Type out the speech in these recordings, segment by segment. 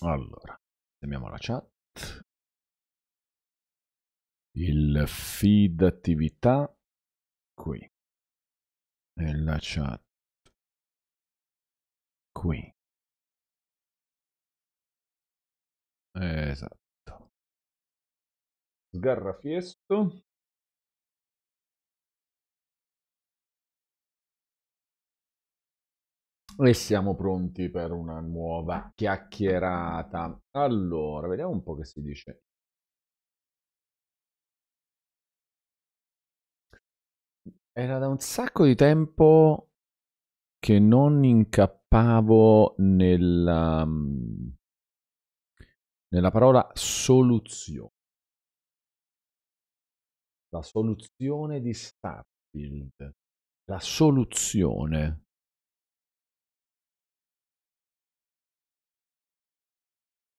Allora, andiamo la chat. Il feed attività qui. la chat qui. Esatto. sgarra fiesto E siamo pronti per una nuova chiacchierata. Allora, vediamo un po' che si dice. Era da un sacco di tempo che non incappavo nella, mm, nella parola soluzione. La soluzione di Starfield. La soluzione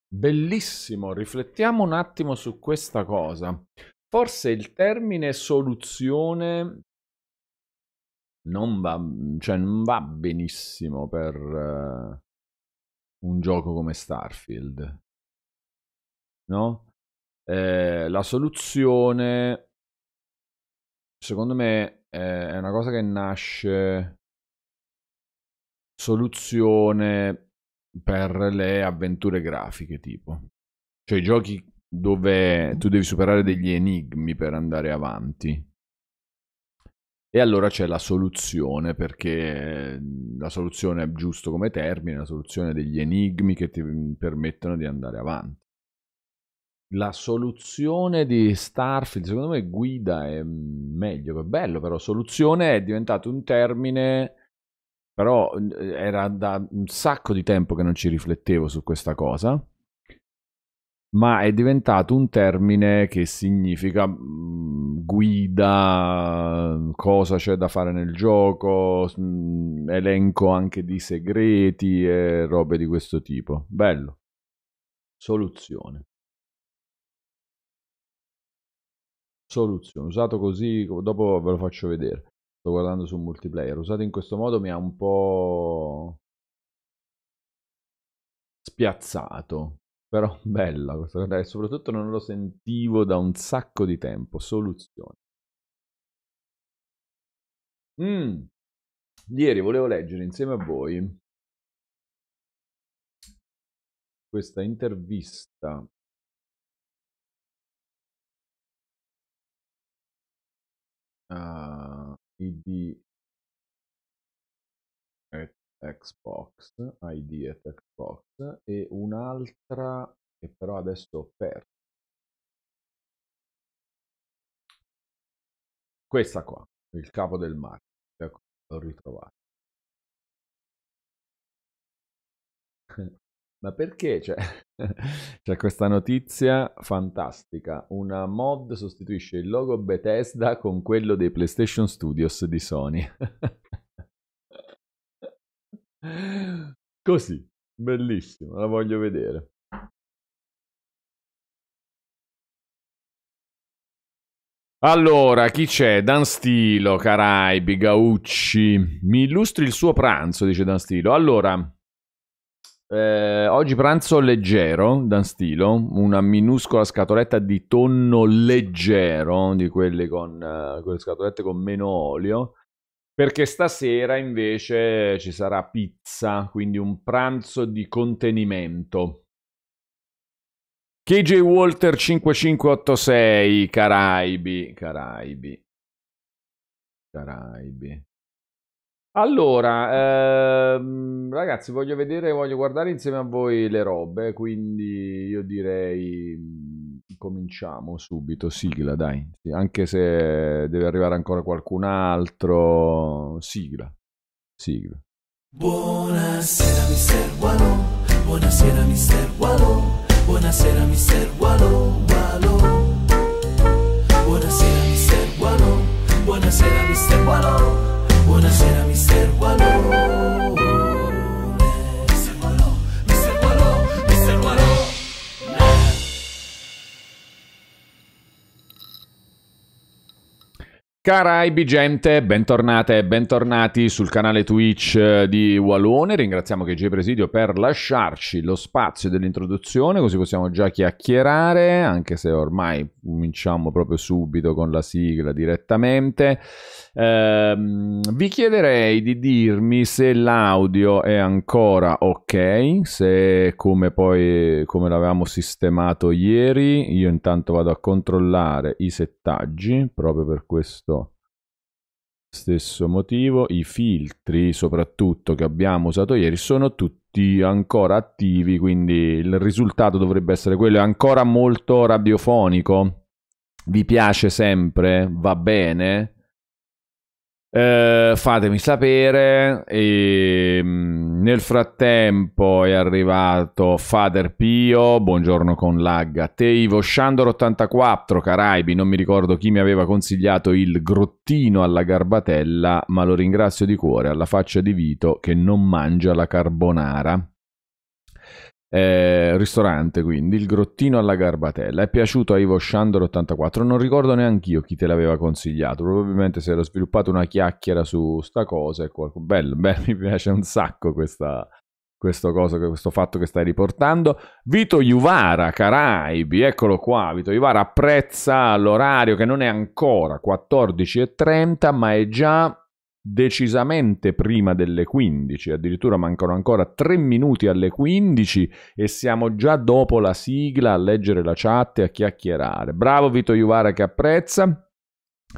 Bellissimo, riflettiamo un attimo su questa cosa. Forse il termine soluzione non va, cioè non va benissimo per uh, un gioco come Starfield. No? Eh, la soluzione, secondo me, è una cosa che nasce soluzione per le avventure grafiche, tipo. Cioè i giochi dove tu devi superare degli enigmi per andare avanti. E allora c'è la soluzione, perché la soluzione è giusto come termine, la soluzione degli enigmi che ti permettono di andare avanti. La soluzione di Starfield, secondo me, guida è meglio, è bello, però soluzione è diventato un termine però era da un sacco di tempo che non ci riflettevo su questa cosa, ma è diventato un termine che significa mhmm, guida, cosa c'è da fare nel gioco, mhmm, elenco anche di segreti e robe di questo tipo. Bello. Soluzione. Soluzione, usato così, dopo ve lo faccio vedere. Sto guardando su multiplayer. Usato in questo modo mi ha un po' spiazzato. Però bella questa cosa. E soprattutto non lo sentivo da un sacco di tempo. Soluzione. Mm. Ieri volevo leggere insieme a voi questa intervista uh, id at Xbox, id at Xbox e un'altra che però adesso ho perso. Questa qua, il capo del mare, ecco, l'ho ritrovato Ma perché? Cioè, C'è questa notizia fantastica. Una mod sostituisce il logo Bethesda con quello dei PlayStation Studios di Sony. Così, bellissimo, la voglio vedere. Allora, chi c'è? Dan Stilo, Caraibi, Gaucci. Mi illustri il suo pranzo, dice Dan Stilo. Allora, eh, oggi pranzo leggero, da Stilo, una minuscola scatoletta di tonno leggero, di quelle, con, eh, quelle scatolette con meno olio, perché stasera invece ci sarà pizza, quindi un pranzo di contenimento. KJ Walter 5586, Caraibi, Caraibi, Caraibi. Allora, ehm, ragazzi, voglio vedere, voglio guardare insieme a voi le robe, quindi io direi mm, cominciamo subito, sigla, dai, anche se deve arrivare ancora qualcun altro, sigla, sigla. Buonasera mister Wallo, buonasera mister Wallo, buonasera mister Wallo, Wallo. Buonasera mister Wallo, buonasera mister Wallo. Buonasera mister Wallone Caraibi gente, bentornate e bentornati sul canale Twitch eh, di Walone, ringraziamo KG Presidio per lasciarci lo spazio dell'introduzione così possiamo già chiacchierare, anche se ormai cominciamo proprio subito con la sigla direttamente. Ehm, vi chiederei di dirmi se l'audio è ancora ok, se come poi come l'avevamo sistemato ieri, io intanto vado a controllare i settaggi proprio per questo Stesso motivo, i filtri soprattutto che abbiamo usato ieri sono tutti ancora attivi, quindi il risultato dovrebbe essere quello, è ancora molto radiofonico. Vi piace sempre? Va bene? Eh, fatemi sapere. E, mm, nel frattempo è arrivato Father Pio. Buongiorno con lag a te, Ivo Shandor84 Caraibi. Non mi ricordo chi mi aveva consigliato il grottino alla garbatella, ma lo ringrazio di cuore alla faccia di Vito che non mangia la carbonara. Eh, ristorante quindi, il grottino alla garbatella. È piaciuto a Ivo Shandor 84, non ricordo neanche io chi te l'aveva consigliato, probabilmente si era sviluppato una chiacchiera su sta cosa e ecco, qualcuno... Bello, bello, mi piace un sacco questa, questo, cosa, questo fatto che stai riportando. Vito Iuvara, Caraibi, eccolo qua, Vito Iuvara apprezza l'orario che non è ancora 14.30 ma è già decisamente prima delle 15, addirittura mancano ancora 3 minuti alle 15 e siamo già dopo la sigla a leggere la chat e a chiacchierare. Bravo Vito Iuvara che apprezza.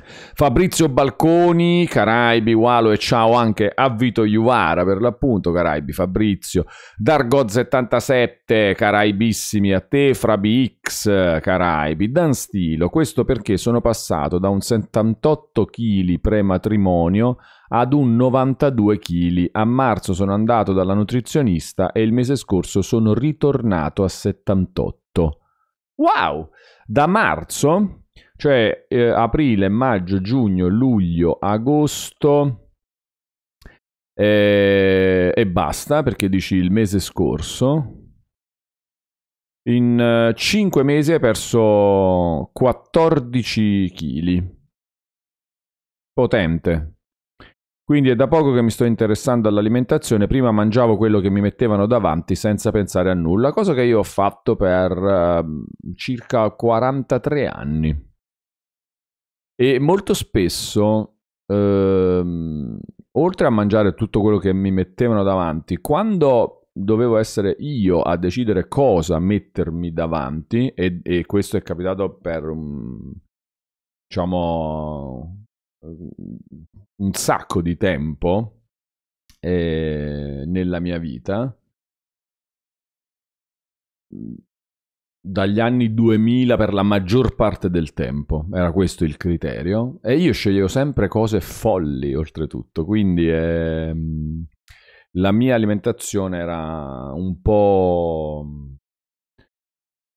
Fabrizio Balconi, Caraibi, Walo e ciao anche a Vito Iuvara per l'appunto, Caraibi, Fabrizio, Dargo77, Caraibissimi a te, FrabiX, Caraibi, Dan Stilo, questo perché sono passato da un 78 kg prematrimonio ad un 92 kg. A marzo sono andato dalla nutrizionista e il mese scorso sono ritornato a 78. Wow! Da marzo, cioè eh, aprile, maggio, giugno, luglio, agosto eh, e basta perché dici il mese scorso. In 5 eh, mesi hai perso 14 kg. Potente. Quindi è da poco che mi sto interessando all'alimentazione, prima mangiavo quello che mi mettevano davanti senza pensare a nulla, cosa che io ho fatto per eh, circa 43 anni. E molto spesso, ehm, oltre a mangiare tutto quello che mi mettevano davanti, quando dovevo essere io a decidere cosa mettermi davanti e, e questo è capitato per diciamo un sacco di tempo eh, nella mia vita. Dagli anni 2000 per la maggior parte del tempo, era questo il criterio. E io sceglievo sempre cose folli, oltretutto. Quindi eh, la mia alimentazione era un po'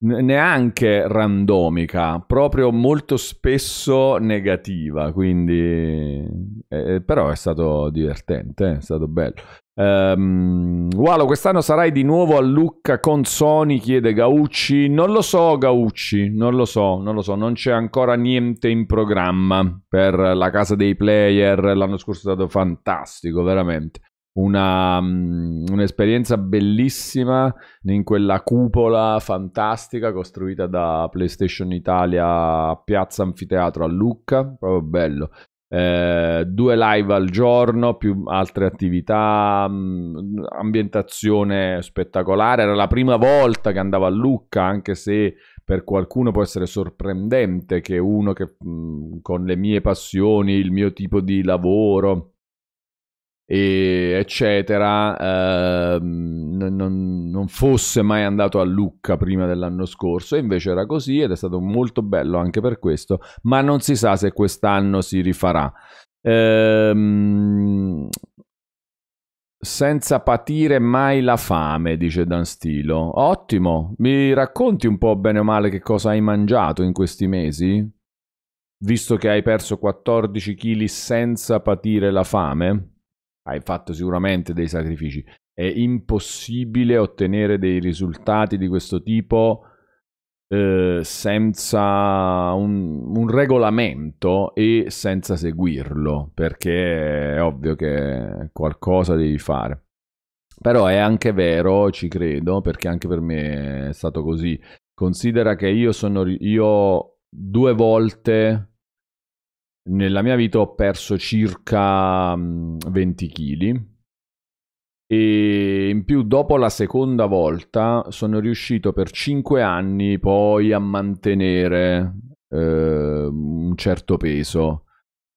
neanche randomica, proprio molto spesso negativa, quindi eh, eh però è stato divertente, eh, è stato bello. Um, Walo, quest'anno sarai di nuovo a Lucca con Sony, chiede Gaucci. Non lo so, Gaucci, non lo so, non lo so, non c'è ancora niente in programma per la casa dei player. L'anno scorso è stato fantastico, veramente una, mm, un'esperienza bellissima in quella cupola fantastica costruita da PlayStation Italia a Piazza Anfiteatro a Lucca, proprio bello. Eh, due live al giorno, più altre attività, um, ambientazione spettacolare. Era la prima volta che andavo a Lucca, anche se per qualcuno può essere sorprendente che uno che mh, mm, con le mie passioni, il mio tipo di lavoro, eccetera, eh, non, non, fosse mai andato a Lucca prima dell'anno scorso, e invece era così ed è stato molto bello anche per questo, ma non si sa se quest'anno si rifarà. Ehm, senza patire mai la fame, dice Dan Stilo. Ottimo, mi racconti un po' bene o male che cosa hai mangiato in questi mesi? Visto che hai perso 14 kg senza patire la fame? hai fatto sicuramente dei sacrifici. È impossibile ottenere dei risultati di questo tipo eh, senza un, un, regolamento e senza seguirlo, perché è ovvio che qualcosa devi fare. Però è anche vero, ci credo, perché anche per me è stato così. Considera che io sono io due volte nella mia vita ho perso circa 20 mm, kg e in più dopo la seconda volta sono riuscito per 5 anni poi a mantenere eh, un certo peso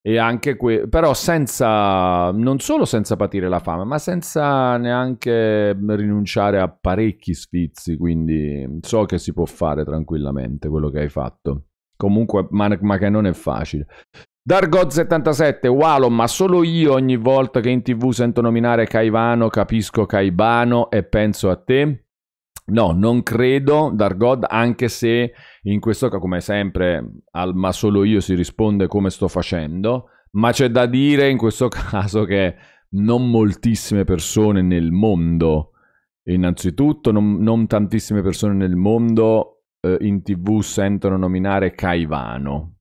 e anche que- però senza non solo senza patire la fame ma senza neanche rinunciare a parecchi sfizi quindi so che si può fare tranquillamente quello che hai fatto comunque ma, ma che non è facile Dargod77, Walon, ma solo io ogni volta che in tv sento nominare Caivano capisco Caibano e penso a te? No, non credo, Dargod, anche se in questo caso, come sempre, al ma solo io si risponde come sto facendo, ma c'è da dire in questo caso che non moltissime persone nel mondo, innanzitutto, non, non tantissime persone nel mondo eh, in tv sentono nominare Caivano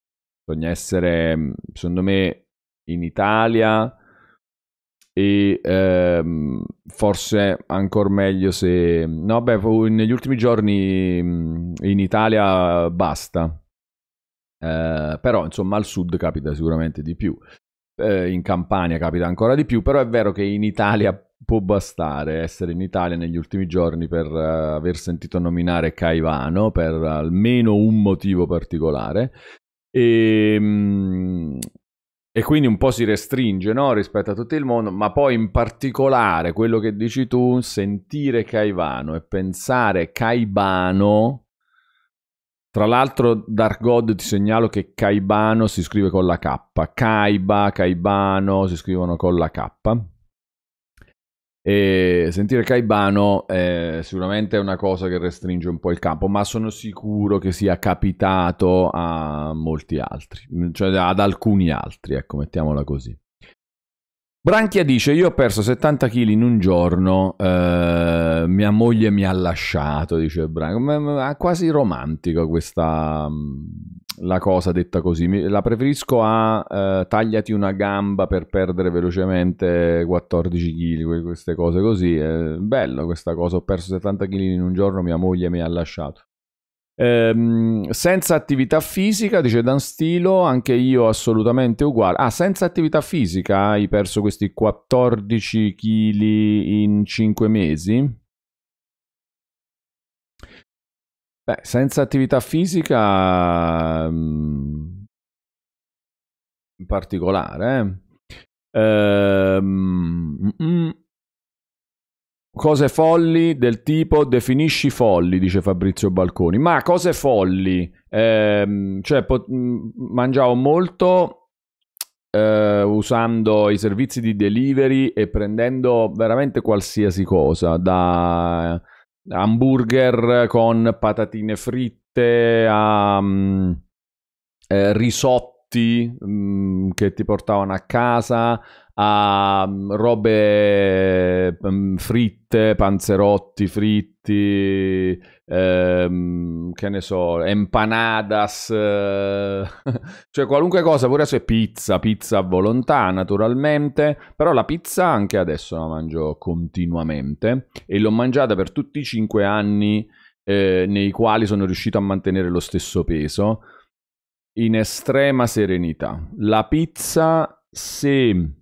bisogna essere, secondo me, in Italia e ehm, forse ancora meglio se... No, beh, negli ultimi giorni mm, in Italia basta. Eh, però, insomma, al sud capita sicuramente di più. Eh, in Campania capita ancora di più, però è vero che in Italia può bastare essere in Italia negli ultimi giorni per uh, aver sentito nominare Caivano per almeno un motivo particolare e, ehm, e quindi un po' si restringe no? rispetto a tutto il mondo, ma poi in particolare quello che dici tu, sentire Caivano e pensare Caibano, tra l'altro Dark God ti segnalo che Caibano si scrive con la K, Caiba, Caibano si scrivono con la K, e sentire Caibano è sicuramente è una cosa che restringe un po' il campo, ma sono sicuro che sia capitato a molti altri, cioè ad alcuni altri, ecco, mettiamola così. Branchia dice: Io ho perso 70 kg in un giorno, eh, mia moglie mi ha lasciato. Dice Branchia. quasi romantico questa mm, la cosa detta così. La preferisco a eh, tagliati una gamba per perdere velocemente 14 kg, queste cose così. È eh, bello questa cosa. Ho perso 70 kg in un giorno, mia moglie mi ha lasciato. Ehm, senza attività fisica, dice Dan Stilo, anche io assolutamente uguale. Ah, senza attività fisica hai perso questi 14 kg in 5 mesi? Beh, senza attività fisica in mm, particolare. Eh? Ehm, mm, mm. Cose folli del tipo definisci folli, dice Fabrizio Balconi. Ma cose folli, ehm, cioè pot- mangiavo molto eh, usando i servizi di delivery e prendendo veramente qualsiasi cosa, da hamburger con patatine fritte a mm, eh, risotto frutti mh, mm, che ti portavano a casa, a mh, mm, robe mh, mm, fritte, panzerotti fritti, ehm, che ne so, empanadas, eh, cioè qualunque cosa, pure se pizza, pizza a volontà naturalmente, però la pizza anche adesso la mangio continuamente e l'ho mangiata per tutti i cinque anni eh, nei quali sono riuscito a mantenere lo stesso peso in estrema serenità. La pizza, se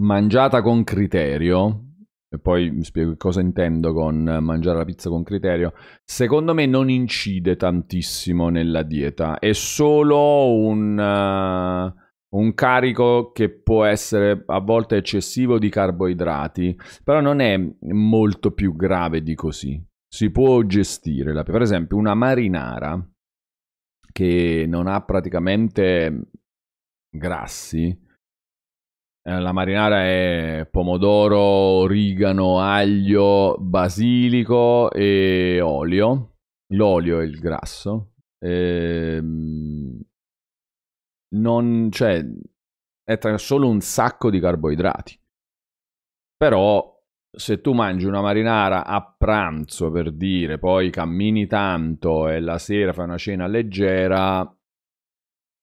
mangiata con criterio, e poi vi spiego cosa intendo con mangiare la pizza con criterio, secondo me non incide tantissimo nella dieta, è solo un... Uh, un carico che può essere a volte eccessivo di carboidrati, però non è molto più grave di così. Si può gestire, la, per esempio, una marinara che non ha praticamente grassi. Eh, la marinara è pomodoro, origano, aglio, basilico e olio. L'olio è il grasso. Ehm, non, cioè, è tra- solo un sacco di carboidrati. Però se tu mangi una marinara a pranzo per dire, poi cammini tanto e la sera fai una cena leggera,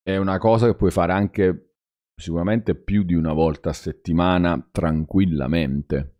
è una cosa che puoi fare anche sicuramente più di una volta a settimana tranquillamente.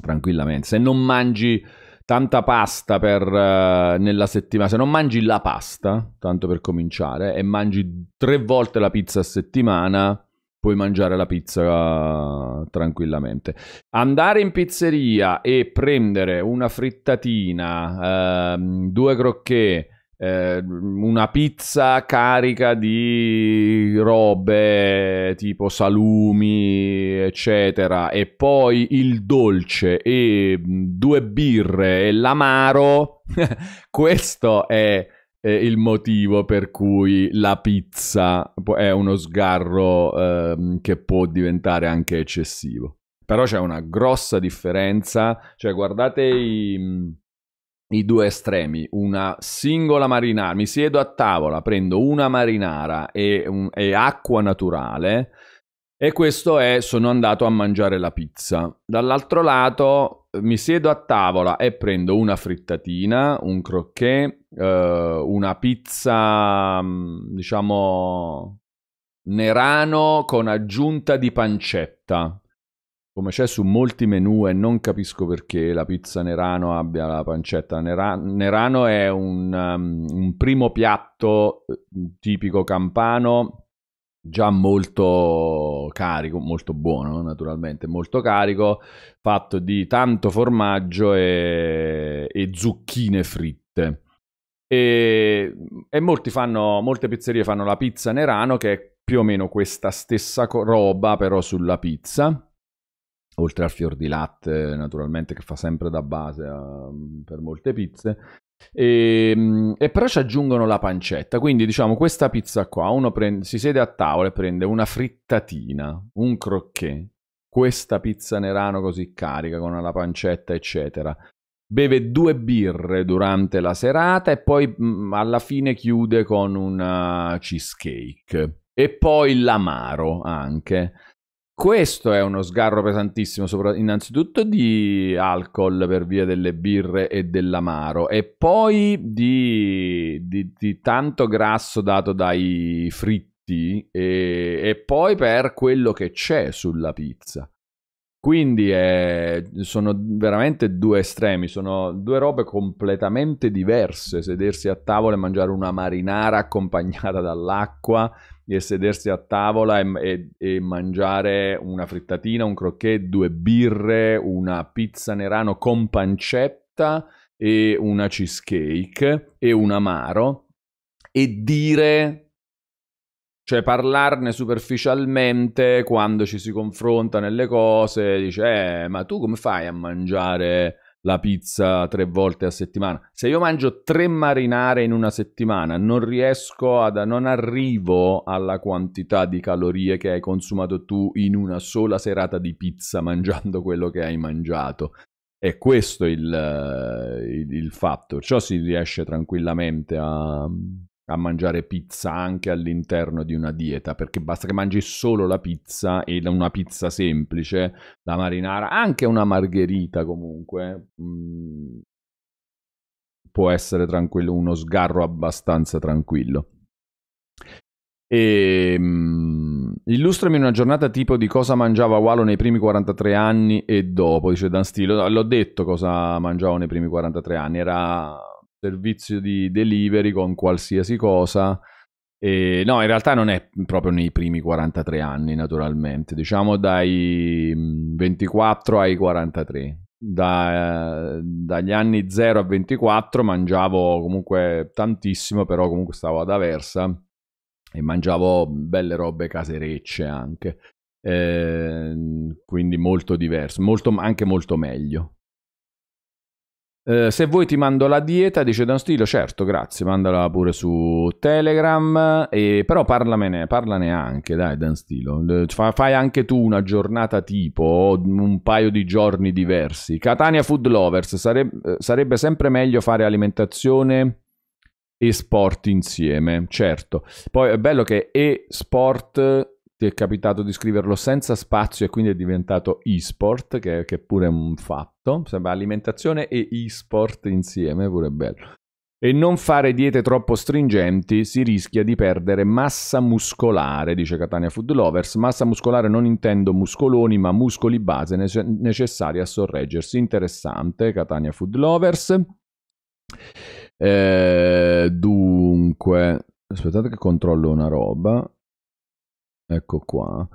Tranquillamente. Se non mangi tanta pasta per, uh, nella settimana, se non mangi la pasta, tanto per cominciare, e mangi tre volte la pizza a settimana, puoi mangiare la pizza tranquillamente. Andare in pizzeria e prendere una frittatina, ehm, due crocchè, eh, una pizza carica di robe tipo salumi, eccetera, e poi il dolce e mm, due birre e l'amaro, questo è eh, il motivo per cui la pizza è uno sgarro eh, che può diventare anche eccessivo. Però c'è una grossa differenza, cioè guardate i, i due estremi, una singola marinara, mi siedo a tavola, prendo una marinara e, un, e acqua naturale, e questo è sono andato a mangiare la pizza. Dall'altro lato mi siedo a tavola e prendo una frittatina, un croquet, eh, una pizza, mm, diciamo, nerano con aggiunta di pancetta. Come c'è su molti menu e non capisco perché la pizza nerano abbia la pancetta. Nera nerano è un, um, un primo piatto eh, tipico campano già molto carico, molto buono naturalmente, molto carico, fatto di tanto formaggio e, e zucchine fritte. E, e fanno, molte pizzerie fanno la pizza Nerano che è più o meno questa stessa roba però sulla pizza oltre al fior di latte naturalmente che fa sempre da base a, ehm, per molte pizze e, ehm, e, però ci aggiungono la pancetta. Quindi, diciamo, questa pizza qua, uno prende, si siede a tavola e prende una frittatina, un crocchè, questa pizza nerano così carica con la pancetta, eccetera. Beve due birre durante la serata e poi mh, mm, alla fine chiude con una cheesecake. E poi l'amaro anche. Questo è uno sgarro pesantissimo, innanzitutto di alcol per via delle birre e dell'amaro, e poi di, di, di tanto grasso dato dai fritti, e, e, poi per quello che c'è sulla pizza. Quindi è, sono veramente due estremi, sono due robe completamente diverse, sedersi a tavola e mangiare una marinara accompagnata dall'acqua di sedersi a tavola e, e, e, mangiare una frittatina, un croquet, due birre, una pizza nerano con pancetta e una cheesecake e un amaro e dire, cioè parlarne superficialmente quando ci si confronta nelle cose, dice eh ma tu come fai a mangiare la pizza tre volte a settimana. Se io mangio tre marinare in una settimana, non riesco ad non arrivo alla quantità di calorie che hai consumato tu in una sola serata di pizza mangiando quello che hai mangiato. È questo il, il, il fatto, ciò si riesce tranquillamente a, a mangiare pizza anche all'interno di una dieta, perché basta che mangi solo la pizza e una pizza semplice, la marinara, anche una margherita comunque, mh, mm, può essere tranquillo, uno sgarro abbastanza tranquillo. E, ehm, mh, illustrami una giornata tipo di cosa mangiava Walo nei primi 43 anni e dopo, dice Dan Stilo. L'ho detto cosa mangiavo nei primi 43 anni, era servizio di delivery con qualsiasi cosa. E, no, in realtà non è proprio nei primi 43 anni, naturalmente, diciamo dai 24 mm, ai 43. Da, dagli anni 0 a 24 mangiavo comunque tantissimo, però comunque stavo ad Aversa e mangiavo belle robe caserecce anche. Eh, quindi molto diverso, molto, anche molto meglio. Eh, se vuoi ti mando la dieta, dice Dan Stilo, certo, grazie, mandala pure su Telegram, e, però parlamene, parlane anche, dai Dan Stilo, Fa, fai anche tu una giornata tipo, un paio di giorni diversi. Catania Food Lovers, sarebbe, eh, sarebbe sempre meglio fare alimentazione e sport insieme, certo. Poi è bello che e sport ti è capitato di scriverlo senza spazio e quindi è diventato e-sport, che, che è pure un fatto. Sembra alimentazione e e-sport insieme, pure bello. E non fare diete troppo stringenti si rischia di perdere massa muscolare, dice Catania Food Lovers. Massa muscolare non intendo muscoloni, ma muscoli base nece- necessari a sorreggersi. Interessante, Catania Food Lovers. Eh, dunque, aspettate che controllo una roba. Ecco qua.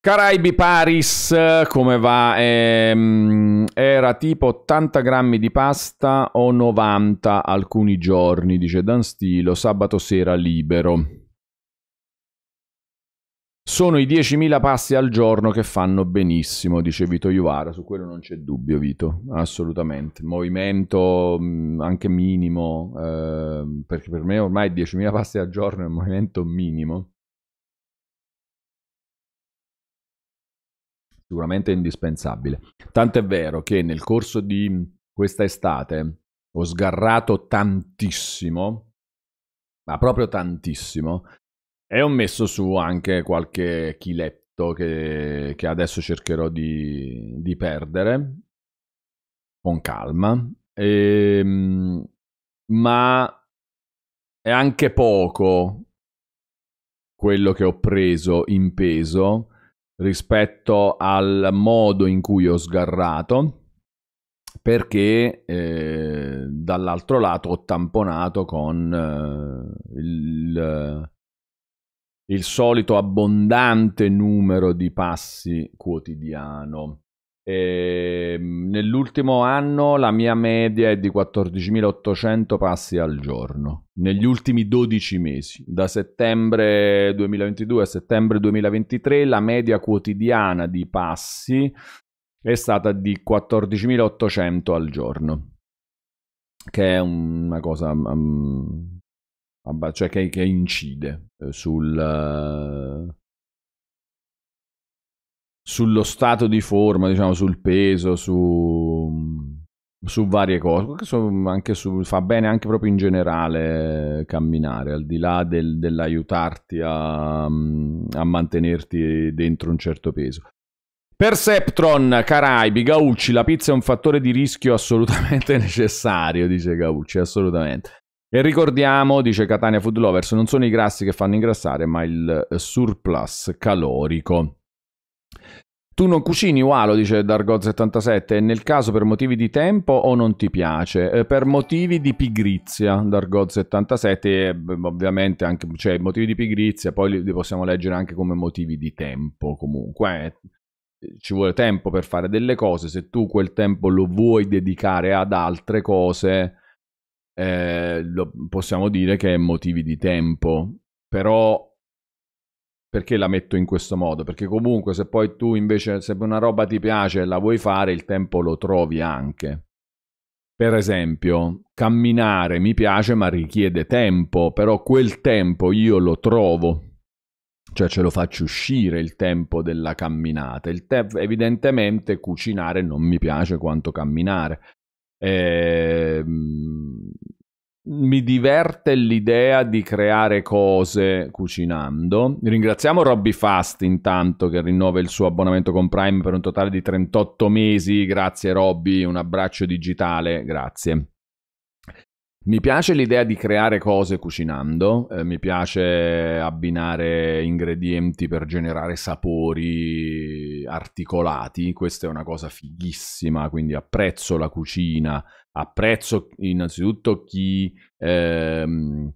Caraibi Paris, come va? Ehm, era tipo 80 grammi di pasta o 90 alcuni giorni, dice Dan Stilo, sabato sera libero. Sono i 10.000 passi al giorno che fanno benissimo, dice Vito Iuvara, su quello non c'è dubbio Vito, assolutamente. Movimento mm, anche minimo, eh, perché per me ormai 10.000 passi al giorno è un movimento minimo sicuramente indispensabile. Tanto è vero che nel corso di questa estate ho sgarrato tantissimo, ma proprio tantissimo, e ho messo su anche qualche chiletto che, che adesso cercherò di, di, perdere con calma. E, ehm, ma è anche poco quello che ho preso in peso rispetto al modo in cui ho sgarrato perché eh, dall'altro lato ho tamponato con eh, il, il solito abbondante numero di passi quotidiano. E ehm, nell'ultimo anno la mia media è di 14.800 passi al giorno, negli ultimi 12 mesi, da settembre 2022 a settembre 2023 la media quotidiana di passi è stata di 14.800 al giorno, che è una cosa um, cioè che, che incide eh, sul, sullo stato di forma, diciamo, sul peso, su, su varie cose, su, fa bene anche proprio in generale eh, camminare, al di là del, dell'aiutarti a, a mantenerti dentro un certo peso. Perceptron, Caraibi, Gaucci, la pizza è un fattore di rischio assolutamente necessario, dice Gaucci, assolutamente. E ricordiamo, dice Catania Food Lovers, non sono i grassi che fanno ingrassare, ma il eh, surplus calorico. Tu non cucini, Walo, dice Dargo77, nel caso per motivi di tempo o non ti piace? Eh, per motivi di pigrizia, Dargo77, ovviamente anche, cioè motivi di pigrizia, poi li, li possiamo leggere anche come motivi di tempo comunque. Eh, ci vuole tempo per fare delle cose, se tu quel tempo lo vuoi dedicare ad altre cose, eh, lo, possiamo dire che è motivi di tempo. Però perché la metto in questo modo? Perché comunque se poi tu invece, se una roba ti piace e la vuoi fare, il tempo lo trovi anche. Per esempio, camminare mi piace ma richiede tempo, però quel tempo io lo trovo, cioè ce lo faccio uscire il tempo della camminata. Te- evidentemente cucinare non mi piace quanto camminare. Ehm mi diverte l'idea di creare cose cucinando. Ringraziamo Robby Fast intanto che rinnova il suo abbonamento con Prime per un totale di 38 mesi. Grazie Robby, un abbraccio digitale, grazie. Mi piace l'idea di creare cose cucinando, eh, mi piace abbinare ingredienti per generare sapori articolati, questa è una cosa fighissima, quindi apprezzo la cucina apprezzo innanzitutto chi ehm,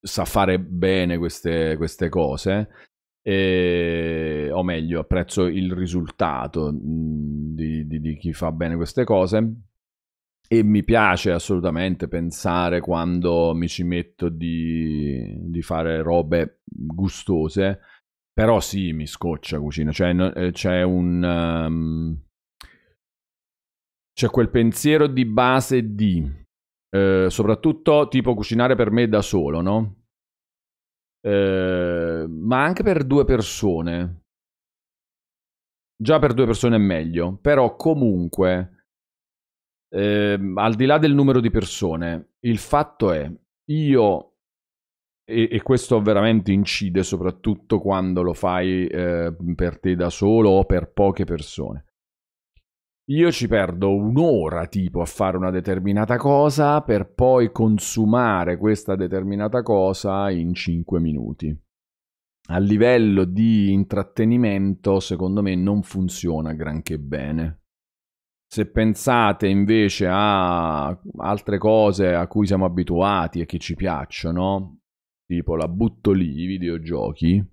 sa fare bene queste, queste cose, e, o meglio, apprezzo il risultato mhmm, di, di, di, chi fa bene queste cose. E mi piace assolutamente pensare quando mi ci metto di, di fare robe gustose, però sì, mi scoccia cucina, cioè, eh, c'è un... Um, c'è quel pensiero di base di, eh, soprattutto tipo cucinare per me da solo, no? Eh, ma anche per due persone. Già per due persone è meglio, però comunque, eh, al di là del numero di persone, il fatto è, io e, questo veramente incide soprattutto quando lo fai eh, per te da solo o per poche persone. Io ci perdo un'ora tipo a fare una determinata cosa per poi consumare questa determinata cosa in 5 minuti. A livello di intrattenimento, secondo me, non funziona granché bene. Se pensate invece a altre cose a cui siamo abituati e che ci piacciono, tipo la butto lì, i videogiochi,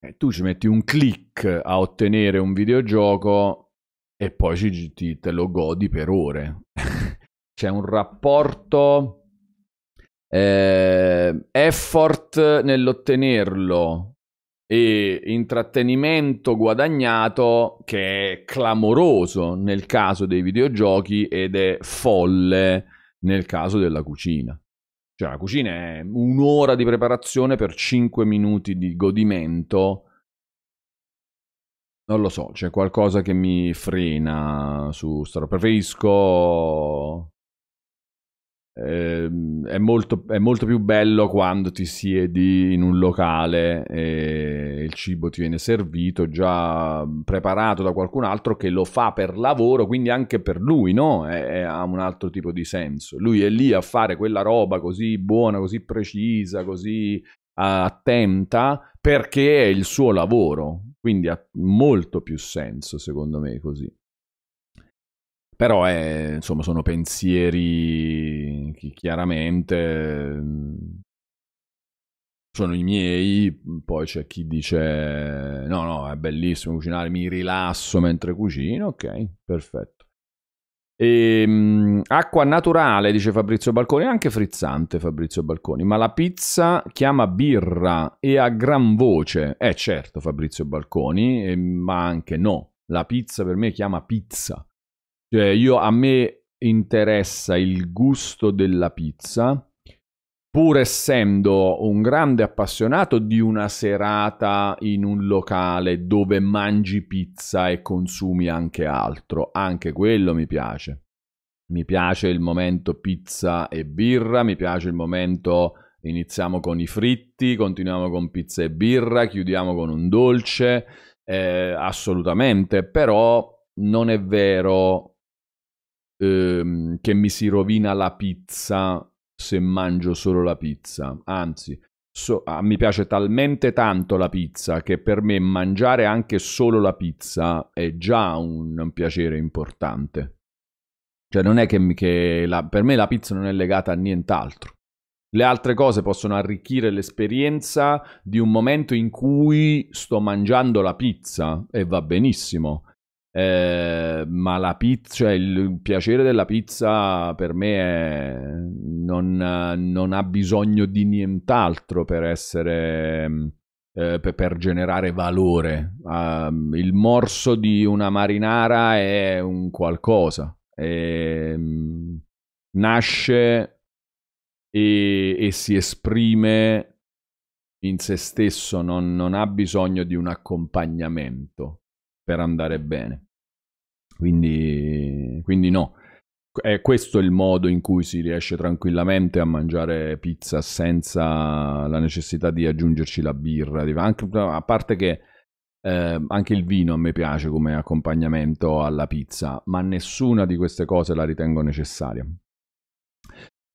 e tu ci metti un click a ottenere un videogioco, e poi ci, ti, te lo godi per ore. C'è un rapporto eh, effort nell'ottenerlo e intrattenimento guadagnato che è clamoroso nel caso dei videogiochi ed è folle nel caso della cucina. Cioè la cucina è un'ora di preparazione per 5 minuti di godimento non lo so, c'è qualcosa che mi frena su Star. Preferisco. Eh, è, molto, è, molto, più bello quando ti siedi in un locale e il cibo ti viene servito già preparato da qualcun altro che lo fa per lavoro, quindi anche per lui no? È, è, ha un altro tipo di senso. Lui è lì a fare quella roba così buona, così precisa, così attenta perché è il suo lavoro, quindi ha molto più senso secondo me così. Però è, eh, insomma, sono pensieri che chiaramente mm, sono i miei, mm, poi c'è chi dice no, no, è bellissimo cucinare, mi rilasso mentre cucino, ok, perfetto. E, ehm, acqua naturale, dice Fabrizio Balconi, anche frizzante Fabrizio Balconi, ma la pizza chiama birra e a gran voce. Eh certo Fabrizio Balconi, eh, ma anche no. La pizza per me chiama pizza. Cioè io, a me interessa il gusto della pizza pur essendo un grande appassionato di una serata in un locale dove mangi pizza e consumi anche altro, anche quello mi piace. Mi piace il momento pizza e birra, mi piace il momento iniziamo con i fritti, continuiamo con pizza e birra, chiudiamo con un dolce, eh, assolutamente, però non è vero ehm, che mi si rovina la pizza se mangio solo la pizza, anzi, so, ah, mi piace talmente tanto la pizza che per me mangiare anche solo la pizza è già un, un piacere importante. Cioè non è che, che la, per me la pizza non è legata a nient'altro. Le altre cose possono arricchire l'esperienza di un momento in cui sto mangiando la pizza e va benissimo. Eh, ma la pizza, cioè il piacere della pizza per me è, non, non, ha bisogno di nient'altro per essere eh, per, generare valore. Uh, il morso di una marinara è un qualcosa. È, ehm, nasce e, e, si esprime in se stesso, non, non ha bisogno di un accompagnamento per andare bene. Quindi, quindi no. È questo il modo in cui si riesce tranquillamente a mangiare pizza senza la necessità di aggiungerci la birra. Anche, a parte che eh, anche il vino a me piace come accompagnamento alla pizza, ma nessuna di queste cose la ritengo necessaria.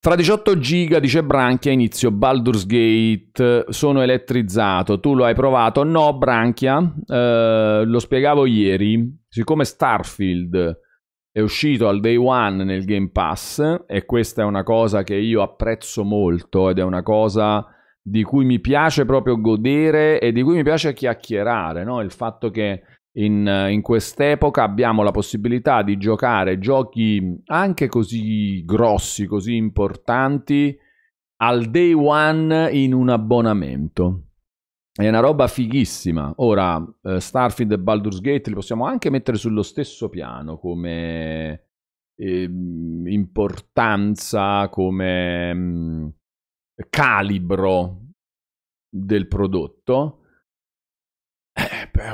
Fra 18 giga, dice Branchia, inizio Baldur's Gate, sono elettrizzato, tu lo hai provato? No, Branchia, eh, lo spiegavo ieri, siccome Starfield è uscito al day one nel Game Pass e questa è una cosa che io apprezzo molto ed è una cosa di cui mi piace proprio godere e di cui mi piace chiacchierare, no? il fatto che in, eh, in quest'epoca abbiamo la possibilità di giocare giochi anche così grossi, così importanti, al day one in un abbonamento. È una roba fighissima. Ora, eh, Starfield e Baldur's Gate li possiamo anche mettere sullo stesso piano come eh, importanza, come mh, mm, calibro del prodotto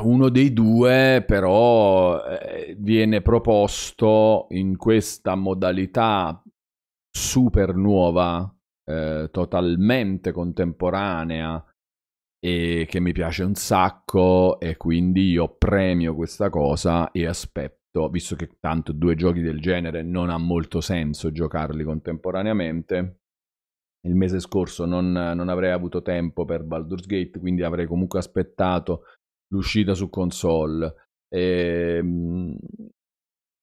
uno dei due però eh, viene proposto in questa modalità super nuova, eh, totalmente contemporanea e che mi piace un sacco e quindi io premio questa cosa e aspetto, visto che tanto due giochi del genere non ha molto senso giocarli contemporaneamente. Il mese scorso non, non avrei avuto tempo per Baldur's Gate, quindi avrei comunque aspettato l'uscita su console. E, ehm,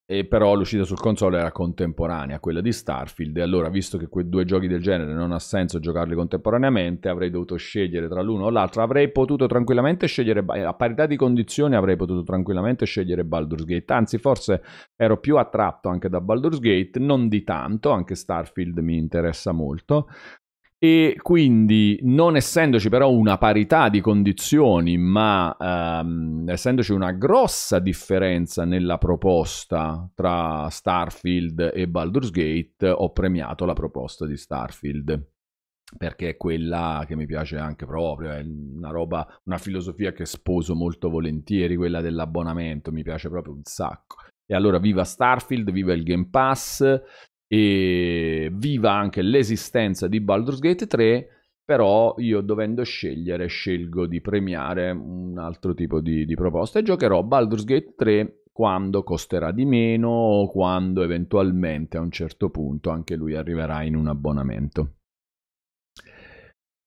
e però l'uscita sul console era contemporanea a quella di Starfield e allora visto che quei due giochi del genere non ha senso giocarli contemporaneamente avrei dovuto scegliere tra l'uno o l'altro avrei potuto tranquillamente scegliere a parità di condizioni avrei potuto tranquillamente scegliere Baldur's Gate anzi forse ero più attratto anche da Baldur's Gate non di tanto anche Starfield mi interessa molto e quindi non essendoci però una parità di condizioni, ma ehm, essendoci una grossa differenza nella proposta tra Starfield e Baldur's Gate, ho premiato la proposta di Starfield perché è quella che mi piace anche proprio, è una roba, una filosofia che sposo molto volentieri, quella dell'abbonamento, mi piace proprio un sacco. E allora viva Starfield, viva il Game Pass, e viva anche l'esistenza di Baldur's Gate 3, però io dovendo scegliere scelgo di premiare un altro tipo di, di proposta e giocherò Baldur's Gate 3 quando costerà di meno o quando eventualmente a un certo punto anche lui arriverà in un abbonamento.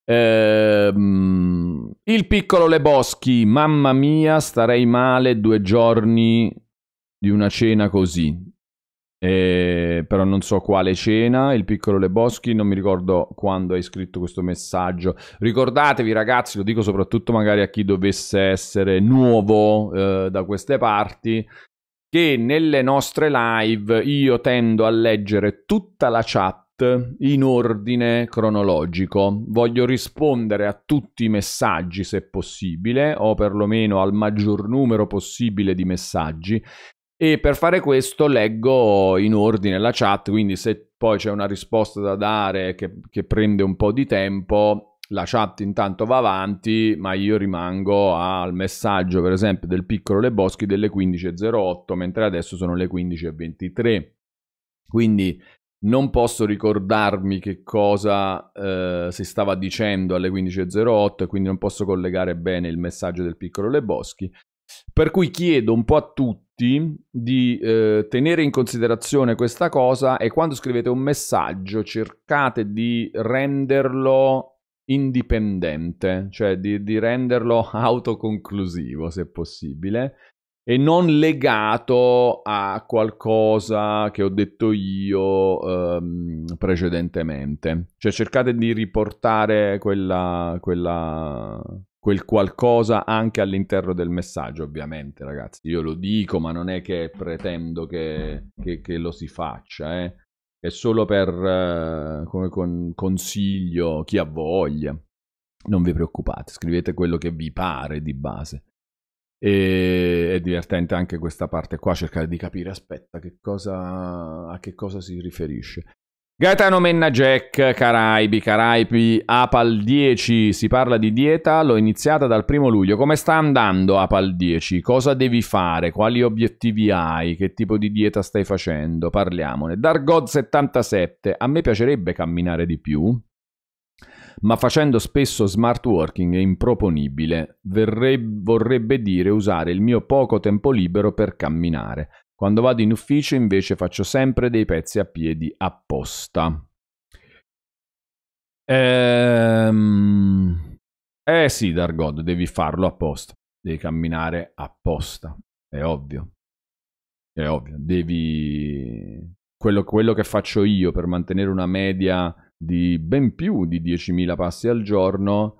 Ehm, il piccolo Leboschi, mamma mia, starei male due giorni di una cena così. Eh, però non so quale cena, il piccolo Leboschi, non mi ricordo quando hai scritto questo messaggio. Ricordatevi ragazzi, lo dico soprattutto magari a chi dovesse essere nuovo eh, da queste parti, che nelle nostre live io tendo a leggere tutta la chat in ordine cronologico. Voglio rispondere a tutti i messaggi se possibile, o perlomeno al maggior numero possibile di messaggi, e per fare questo leggo in ordine la chat, quindi se poi c'è una risposta da dare che, che prende un po' di tempo, la chat intanto va avanti, ma io rimango al messaggio, per esempio, del piccolo Le Boschi delle 15.08, mentre adesso sono le 15.23. Quindi non posso ricordarmi che cosa eh, si stava dicendo alle 15.08 e quindi non posso collegare bene il messaggio del piccolo Le Boschi. Per cui chiedo un po' a tutti tutti di eh, tenere in considerazione questa cosa e quando scrivete un messaggio cercate di renderlo indipendente, cioè di, di renderlo autoconclusivo se possibile e non legato a qualcosa che ho detto io ehm, precedentemente. Cioè cercate di riportare quella, quella, quel qualcosa anche all'interno del messaggio, ovviamente, ragazzi. Io lo dico, ma non è che pretendo che, che, che lo si faccia, eh. È solo per eh, come con, consiglio chi ha voglia. Non vi preoccupate, scrivete quello che vi pare di base. E è divertente anche questa parte qua, cercare di capire, aspetta, che cosa, a che cosa si riferisce. Gaetano Menna Jack, Caraibi, Caraibi, Apal 10, si parla di dieta, l'ho iniziata dal primo luglio, come sta andando Apal 10? Cosa devi fare? Quali obiettivi hai? Che tipo di dieta stai facendo? Parliamone. Dargod 77, a me piacerebbe camminare di più, ma facendo spesso smart working è improponibile, Verreb- vorrebbe dire usare il mio poco tempo libero per camminare. Quando vado in ufficio invece faccio sempre dei pezzi a piedi apposta. Ehm... Eh sì, Dargod, devi farlo apposta. Devi camminare apposta. È ovvio. È ovvio. Devi... Quello, quello che faccio io per mantenere una media di ben più di 10.000 passi al giorno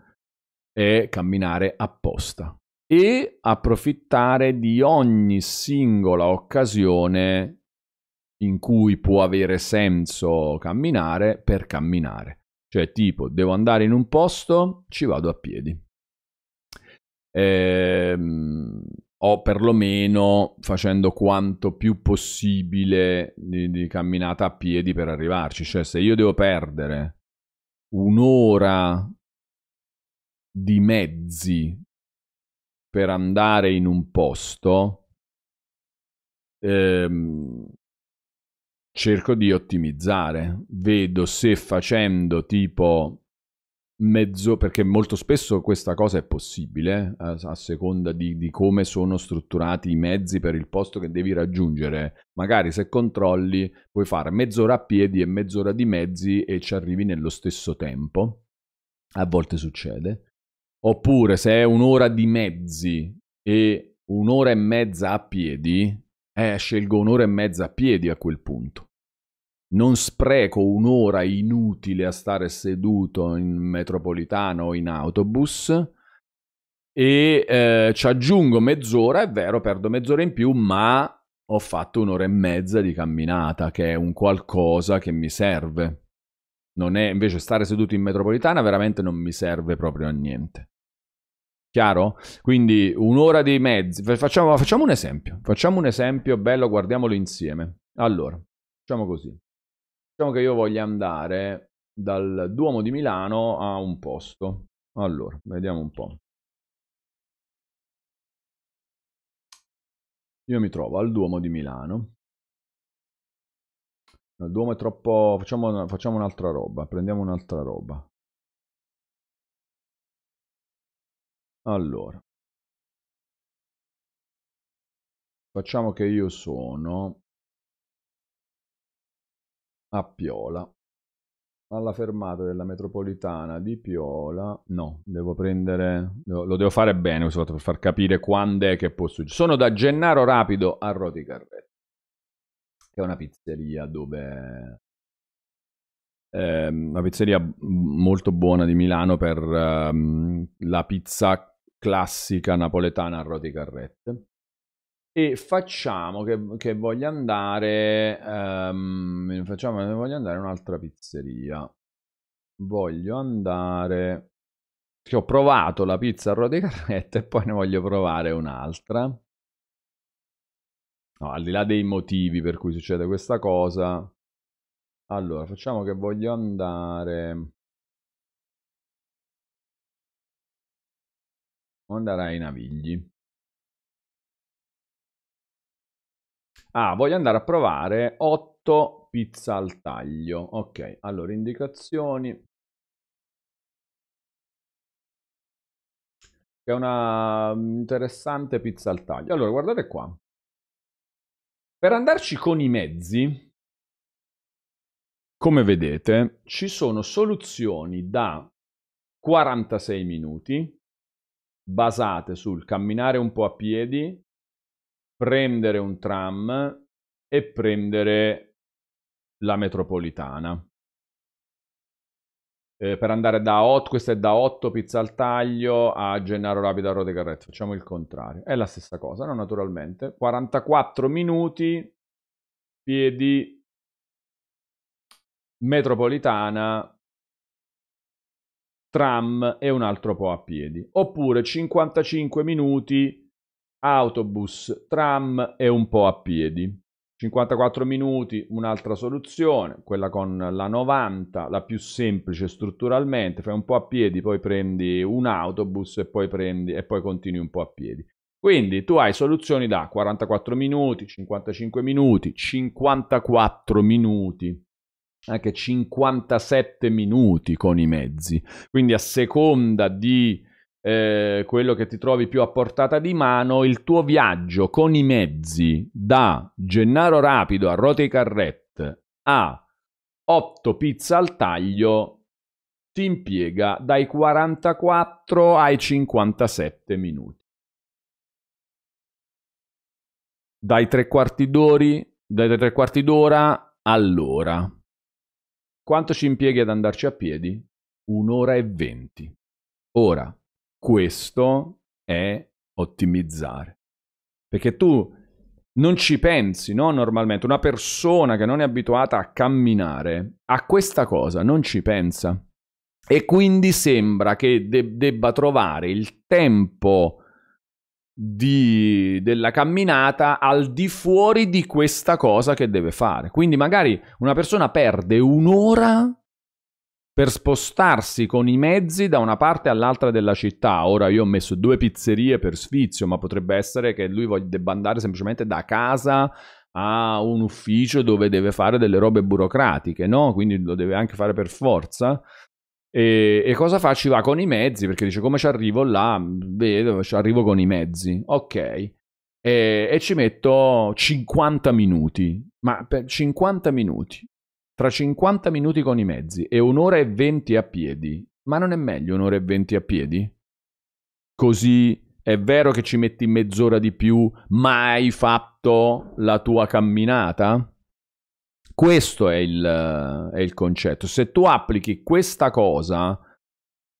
è camminare apposta e approfittare di ogni singola occasione in cui può avere senso camminare per camminare. Cioè, tipo, devo andare in un posto, ci vado a piedi. Ehm, o perlomeno facendo quanto più possibile di, di camminata a piedi per arrivarci. Cioè, se io devo perdere un'ora di mezzi per andare in un posto, ehm, cerco di ottimizzare. Vedo se facendo tipo mezzo, perché molto spesso questa cosa è possibile, a, a seconda di, di, come sono strutturati i mezzi per il posto che devi raggiungere. Magari se controlli puoi fare mezz'ora a piedi e mezz'ora di mezzi e ci arrivi nello stesso tempo. A volte succede. Oppure se è un'ora di mezzi e un'ora e mezza a piedi, eh, scelgo un'ora e mezza a piedi a quel punto. Non spreco un'ora inutile a stare seduto in metropolitana o in autobus e eh, ci aggiungo mezz'ora, è vero, perdo mezz'ora in più, ma ho fatto un'ora e mezza di camminata, che è un qualcosa che mi serve. Non è, invece stare seduto in metropolitana veramente non mi serve proprio a niente. Chiaro? Quindi un'ora di mezzi. Facciamo, facciamo, un esempio. Facciamo un esempio bello, guardiamolo insieme. Allora, facciamo così. Diciamo che io voglio andare dal Duomo di Milano a un posto. Allora, vediamo un po'. Io mi trovo al Duomo di Milano. Il Duomo è troppo... Facciamo, facciamo un'altra roba. Prendiamo un'altra roba. Allora, facciamo che io sono a Piola, alla fermata della metropolitana di Piola. No, devo prendere, lo devo fare bene per far capire quando è che può succedere. Sono da Gennaro Rapido a Roti Carretti, che è una pizzeria dove eh, una pizzeria molto buona di Milano per eh, la pizza classica napoletana a roti carrette e facciamo che, che voglio andare um, facciamo che voglio andare in un'altra pizzeria voglio andare che ho provato la pizza a roti carrette e poi ne voglio provare un'altra no, al di là dei motivi per cui succede questa cosa allora facciamo che voglio andare andare ai Navigli. Ah, voglio andare a provare 8 pizza al taglio. Ok, allora indicazioni. È una mm, interessante pizza al taglio. Allora, guardate qua. Per andarci con i mezzi, come vedete, ci sono soluzioni da 46 minuti, basate sul camminare un po' a piedi, prendere un tram e prendere la metropolitana. Eh, per andare da 8, questa è da 8 pizza al taglio a Gennaro Rapida Rode Carretto, facciamo il contrario, è la stessa cosa, no? Naturalmente, 44 minuti, piedi, metropolitana, tram e un altro po' a piedi. Oppure 55 minuti autobus, tram e un po' a piedi. 54 minuti, un'altra soluzione, quella con la 90, la più semplice strutturalmente, fai un po' a piedi, poi prendi un autobus e poi, prendi, e poi continui un po' a piedi. Quindi tu hai soluzioni da 44 minuti, 55 minuti, 54 minuti anche 57 minuti con i mezzi. Quindi a seconda di eh, quello che ti trovi più a portata di mano, il tuo viaggio con i mezzi da Gennaro Rapido a Rote Carret a 8 pizza al taglio ti impiega dai 44 ai 57 minuti. Dai tre quarti d'ora all'ora. Quanto ci impieghi ad andarci a piedi? Un'ora e venti. Ora, questo è ottimizzare. Perché tu non ci pensi, no? Normalmente una persona che non è abituata a camminare a questa cosa non ci pensa. E quindi sembra che de- debba trovare il tempo di, della camminata al di fuori di questa cosa che deve fare. Quindi magari una persona perde un'ora per spostarsi con i mezzi da una parte all'altra della città. Ora io ho messo due pizzerie per sfizio, ma potrebbe essere che lui debba andare semplicemente da casa a un ufficio dove deve fare delle robe burocratiche, no? Quindi lo deve anche fare per forza. E, e, cosa fa? Ci va con i mezzi, perché dice come ci arrivo là? Vedo, ci arrivo con i mezzi. Ok. E, e ci metto 50 minuti. Ma per 50 minuti. Tra 50 minuti con i mezzi e un'ora e 20 a piedi. Ma non è meglio un'ora e 20 a piedi? Così è vero che ci metti mezz'ora di più, ma hai fatto la tua camminata? Questo è il, è il concetto. Se tu applichi questa cosa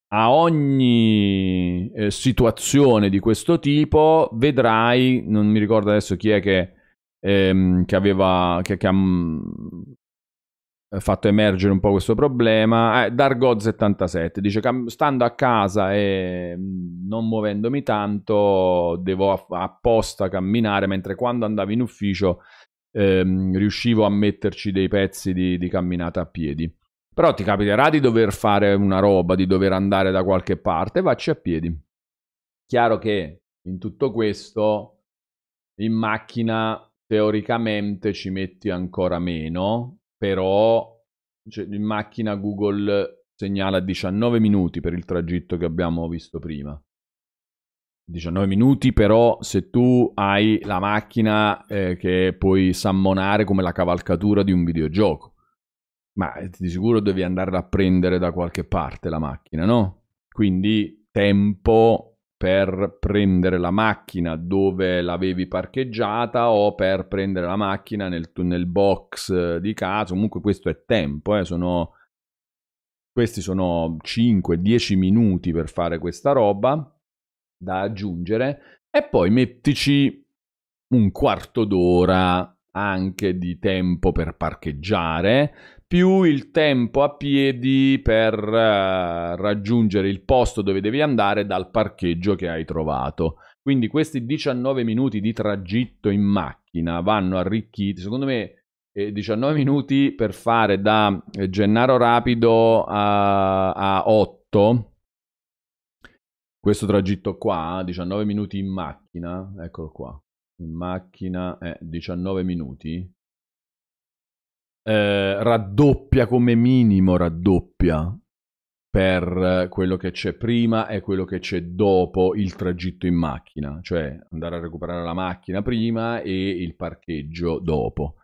a ogni eh, situazione di questo tipo, vedrai, non mi ricordo adesso chi è che, ehm, che aveva, che, che ha mm, fatto emergere un po' questo problema. Eh, Dargod77 dice: mm, Stando a casa e mm, non muovendomi tanto, devo apposta camminare, mentre quando andavo in ufficio ehm, riuscivo a metterci dei pezzi di, di camminata a piedi. Però ti capiterà di dover fare una roba, di dover andare da qualche parte, vacci a piedi. Chiaro che in tutto questo in macchina teoricamente ci metti ancora meno, però cioè, in macchina Google segnala 19 minuti per il tragitto che abbiamo visto prima. 19 minuti, però se tu hai la macchina eh, che puoi sammonare come la cavalcatura di un videogioco, ma eh, di sicuro devi andare a prendere da qualche parte la macchina, no? Quindi tempo per prendere la macchina dove l'avevi parcheggiata o per prendere la macchina nel, nel box eh, di casa, comunque questo è tempo, eh, sono... Questi sono 5-10 minuti per fare questa roba da aggiungere e poi mettici un quarto d'ora anche di tempo per parcheggiare, più il tempo a piedi per eh, raggiungere il posto dove devi andare dal parcheggio che hai trovato. Quindi questi 19 minuti di tragitto in macchina vanno arricchiti, secondo me 19 eh, minuti per fare da eh, Gennaro Rapido a, a 8 questo tragitto qua, 19 minuti in macchina, eccolo qua, in macchina è eh, 19 minuti, eh, raddoppia come minimo, raddoppia per quello che c'è prima e quello che c'è dopo il tragitto in macchina, cioè andare a recuperare la macchina prima e il parcheggio dopo.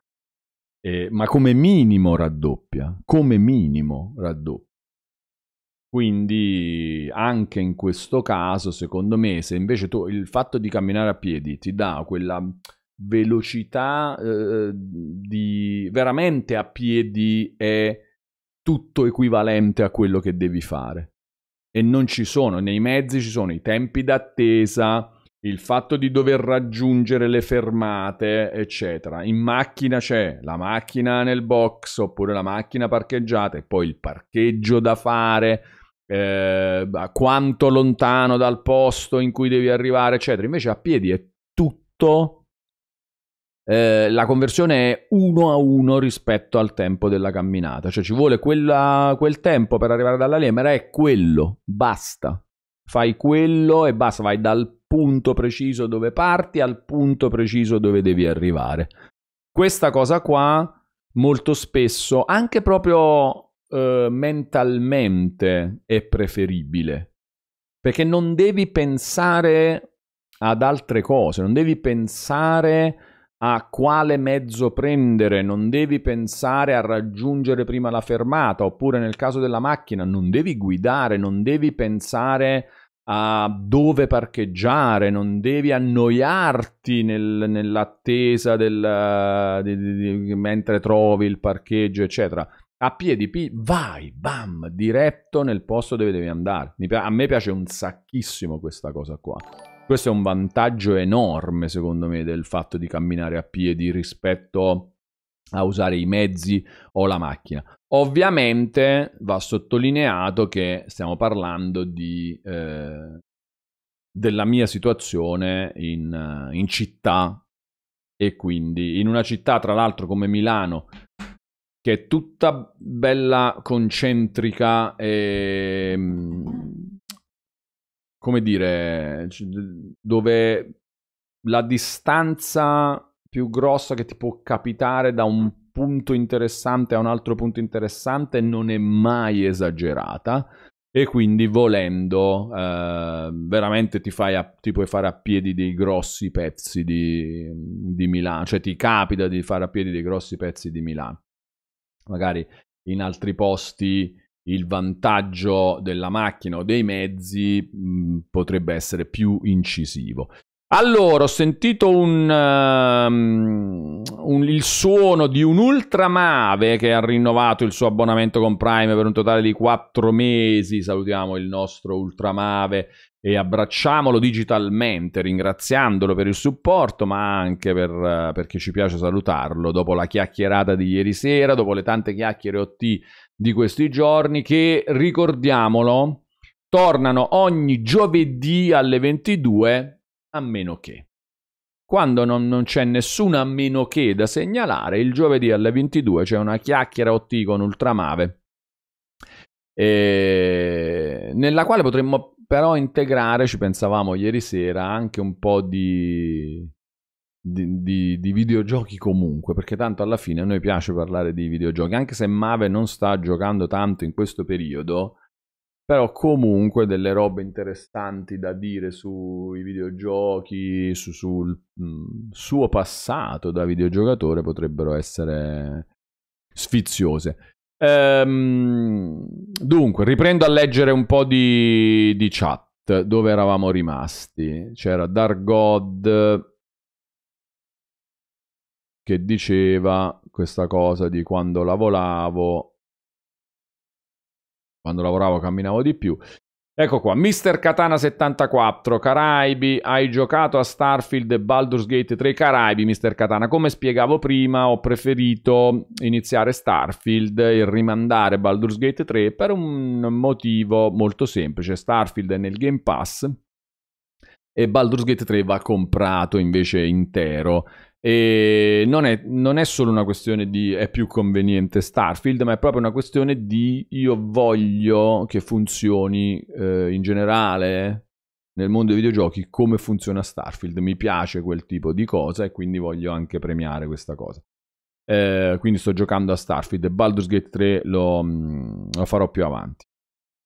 Eh, ma come minimo raddoppia, come minimo raddoppia. Quindi anche in questo caso, secondo me, se invece tu il fatto di camminare a piedi ti dà quella velocità eh, di veramente a piedi è tutto equivalente a quello che devi fare. E non ci sono, nei mezzi ci sono i tempi d'attesa, il fatto di dover raggiungere le fermate, eccetera. In macchina c'è la macchina nel box oppure la macchina parcheggiata e poi il parcheggio da fare eh, quanto lontano dal posto in cui devi arrivare, eccetera. Invece a piedi è tutto, eh, la conversione è uno a uno rispetto al tempo della camminata, cioè ci vuole quella, quel tempo per arrivare dalla lemera, è quello, basta. Fai quello e basta, vai dal punto preciso dove parti al punto preciso dove devi arrivare. Questa cosa qua molto spesso, anche proprio uh, mentalmente è preferibile, perché non devi pensare ad altre cose, non devi pensare a quale mezzo prendere, non devi pensare a raggiungere prima la fermata, oppure nel caso della macchina non devi guidare, non devi pensare a dove parcheggiare, non devi annoiarti nel, nell'attesa del, di, di, mentre trovi il parcheggio, eccetera a piedi, pi- vai, bam, diretto nel posto dove devi andare. Pi- a me piace un sacchissimo questa cosa qua. Questo è un vantaggio enorme, secondo me, del fatto di camminare a piedi rispetto a usare i mezzi o la macchina. Ovviamente va sottolineato che stiamo parlando di, eh, della mia situazione in, in città e quindi in una città, tra l'altro, come Milano, che è tutta bella concentrica e mm, come dire dove la distanza più grossa che ti può capitare da un punto interessante a un altro punto interessante non è mai esagerata e quindi volendo eh, veramente ti, a, ti, puoi fare a piedi dei grossi pezzi di, di Milano, cioè ti capita di fare a piedi dei grossi pezzi di Milano magari in altri posti il vantaggio della macchina o dei mezzi mh, mm, potrebbe essere più incisivo. Allora, ho sentito un, um, un, il suono di un'ultramave che ha rinnovato il suo abbonamento con Prime per un totale di quattro mesi. Salutiamo il nostro ultramave e abbracciamolo digitalmente ringraziandolo per il supporto ma anche per, eh, perché ci piace salutarlo dopo la chiacchierata di ieri sera, dopo le tante chiacchiere OT di questi giorni che ricordiamolo tornano ogni giovedì alle 22 a meno che. Quando non, non c'è nessuno a meno che da segnalare, il giovedì alle 22 c'è una chiacchiera OT con Ultramave eh, nella quale potremmo però integrare, ci pensavamo ieri sera, anche un po' di, di, di, di, videogiochi comunque, perché tanto alla fine a noi piace parlare di videogiochi, anche se Mave non sta giocando tanto in questo periodo, però comunque delle robe interessanti da dire sui videogiochi, su, sul mh, mm, suo passato da videogiocatore potrebbero essere sfiziose. Ehm, dunque, riprendo a leggere un po' di, di chat dove eravamo rimasti. C'era Dark God che diceva questa cosa di quando lavoravo quando lavoravo camminavo di più. Ecco qua, Mr. Katana 74, Caraibi, hai giocato a Starfield e Baldur's Gate 3 Caraibi, Mr. Katana. Come spiegavo prima, ho preferito iniziare Starfield e rimandare Baldur's Gate 3 per un motivo molto semplice. Starfield è nel Game Pass e Baldur's Gate 3 va comprato invece intero e non è, non è, solo una questione di è più conveniente Starfield, ma è proprio una questione di io voglio che funzioni eh, in generale nel mondo dei videogiochi come funziona Starfield. Mi piace quel tipo di cosa e quindi voglio anche premiare questa cosa. Eh, quindi sto giocando a Starfield e Baldur's Gate 3 lo, mm, lo farò più avanti.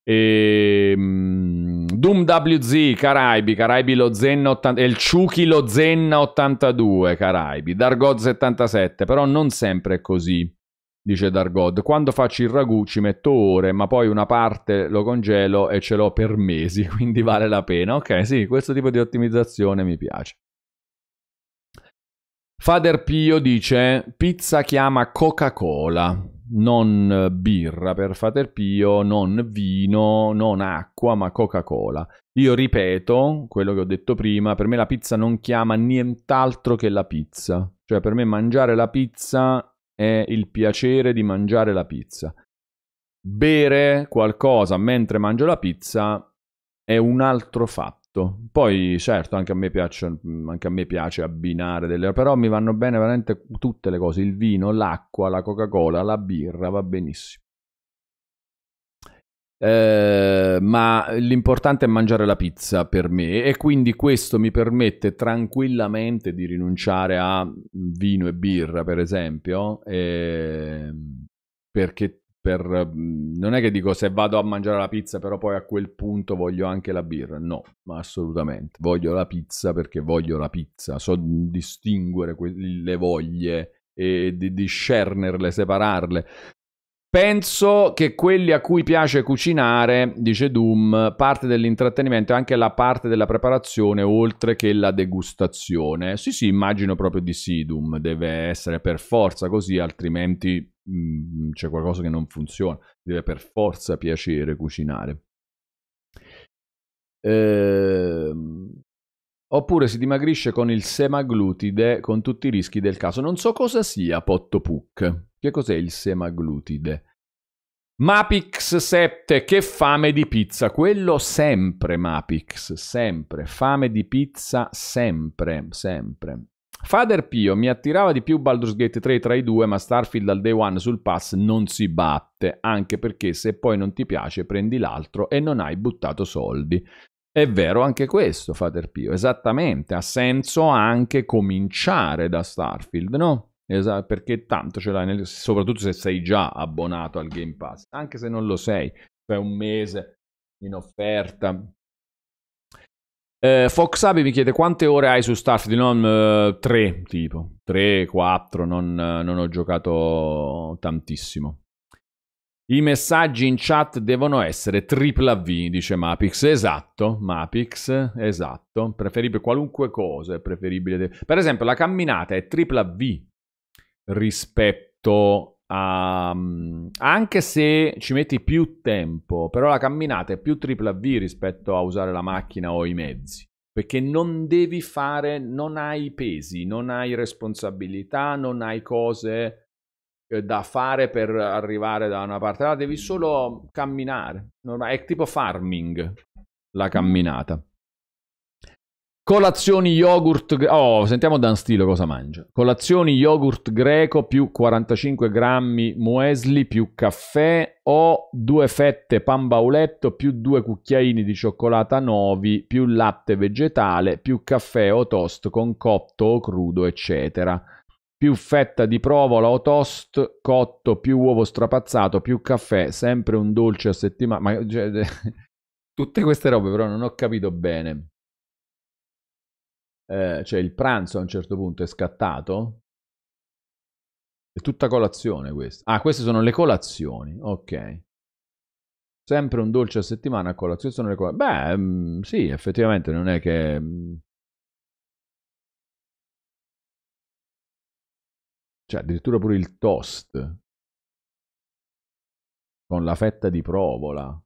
E, um, Doom WZ Caraibi, Caraibi lo Zen 80, il Ciuchi lo Zen 82 Caraibi, Dargod 77, però non sempre è così, dice Dargod. Quando faccio il ragù ci metto ore, ma poi una parte lo congelo e ce l'ho per mesi, quindi vale la pena. Ok, sì, questo tipo di ottimizzazione mi piace. Father Pio dice pizza chiama Coca-Cola non birra per Pio, non vino, non acqua, ma Coca-Cola. Io ripeto quello che ho detto prima, per me la pizza non chiama nient'altro che la pizza. Cioè per me mangiare la pizza è il piacere di mangiare la pizza. Bere qualcosa mentre mangio la pizza è un altro fatto tutto. Poi, certo, anche a me piace, mm, a me piace abbinare delle... cose, però mi vanno bene veramente tutte le cose, il vino, l'acqua, la Coca-Cola, la birra, va benissimo. Eh, ma l'importante è mangiare la pizza per me e quindi questo mi permette tranquillamente di rinunciare a vino e birra per esempio eh, perché per... Non è che dico se vado a mangiare la pizza però poi a quel punto voglio anche la birra, no, ma assolutamente. Voglio la pizza perché voglio la pizza, so distinguere que- le voglie e di discernerle, separarle. Penso che quelli a cui piace cucinare, dice Doom, parte dell'intrattenimento è anche la parte della preparazione oltre che la degustazione. Sì, sì, immagino proprio di sì, Doom, deve essere per forza così, altrimenti Mm, c'è qualcosa che non funziona, deve per forza piacere cucinare. Ehm, oppure si dimagrisce con il semaglutide con tutti i rischi del caso. Non so cosa sia Pottopuk. Che cos'è il semaglutide? Mapix 7, che fame di pizza, quello sempre Mapix, sempre, fame di pizza sempre, sempre. Fader Pio mi attirava di più Baldur's Gate 3 tra i due, ma Starfield al day one sul pass non si batte, anche perché se poi non ti piace prendi l'altro e non hai buttato soldi. È vero anche questo, Fader Pio, esattamente, ha senso anche cominciare da Starfield, no? Esa- perché tanto ce l'hai, nel- soprattutto se sei già abbonato al Game Pass, anche se non lo sei, fai un mese in offerta, eh, Fox Abi mi chiede quante ore hai su Starfield? Non 3, eh, tipo 3, 4, non, eh, non ho giocato tantissimo. I messaggi in chat devono essere tripla V, dice Mapix. Esatto, Mapix, esatto. Preferibile qualunque cosa, è preferibile. De- per esempio, la camminata è tripla V rispetto Um, anche se ci metti più tempo, però la camminata è più tripla V rispetto a usare la macchina o i mezzi, perché non devi fare, non hai pesi, non hai responsabilità, non hai cose eh, da fare per arrivare da una parte all'altra, devi solo camminare, è tipo farming la camminata. Colazioni yogurt. Oh, sentiamo Dan Stilo cosa mangia. Colazioni yogurt greco più 45 grammi muesli più caffè o due fette pan bauletto più due cucchiaini di cioccolata novi più latte vegetale più caffè o toast con cotto o crudo eccetera. Più fetta di provola o toast cotto più uovo strapazzato più caffè, sempre un dolce a settimana. Ma... Cioè, tutte queste robe però non ho capito bene eh, cioè il pranzo a un certo punto è scattato. È tutta colazione questa. Ah, queste sono le colazioni, ok. Sempre un dolce a settimana a colazione sono le colazioni. Beh, mm, sì, effettivamente non è che... Mm, cioè, addirittura pure il toast. Con la fetta di provola.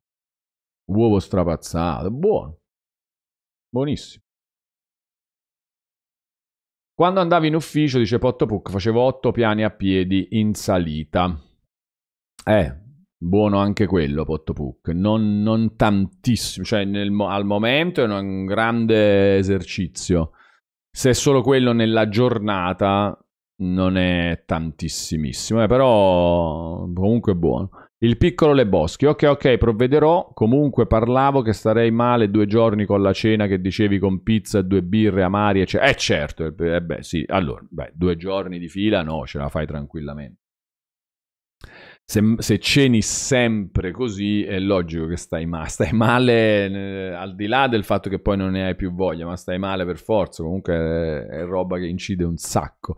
Uovo strapazzato, buono. Buonissimo. Quando andavi in ufficio, dice Potto Puck, facevo otto piani a piedi in salita. Eh, buono anche quello, Potto Puck. Non, non tantissimo, cioè nel, al momento è un grande esercizio. Se è solo quello nella giornata, non è tantissimissimo, eh, però comunque è buono. Il piccolo Le Boschi. Ok, ok, provvederò. Comunque parlavo che starei male due giorni con la cena che dicevi con pizza, e due birre amari, eccetera. Eh certo, eh, eh beh sì, allora, beh, due giorni di fila no, ce la fai tranquillamente. Se, se ceni sempre così è logico che stai male, stai male eh, al di là del fatto che poi non ne hai più voglia, ma stai male per forza, comunque è, è roba che incide un sacco.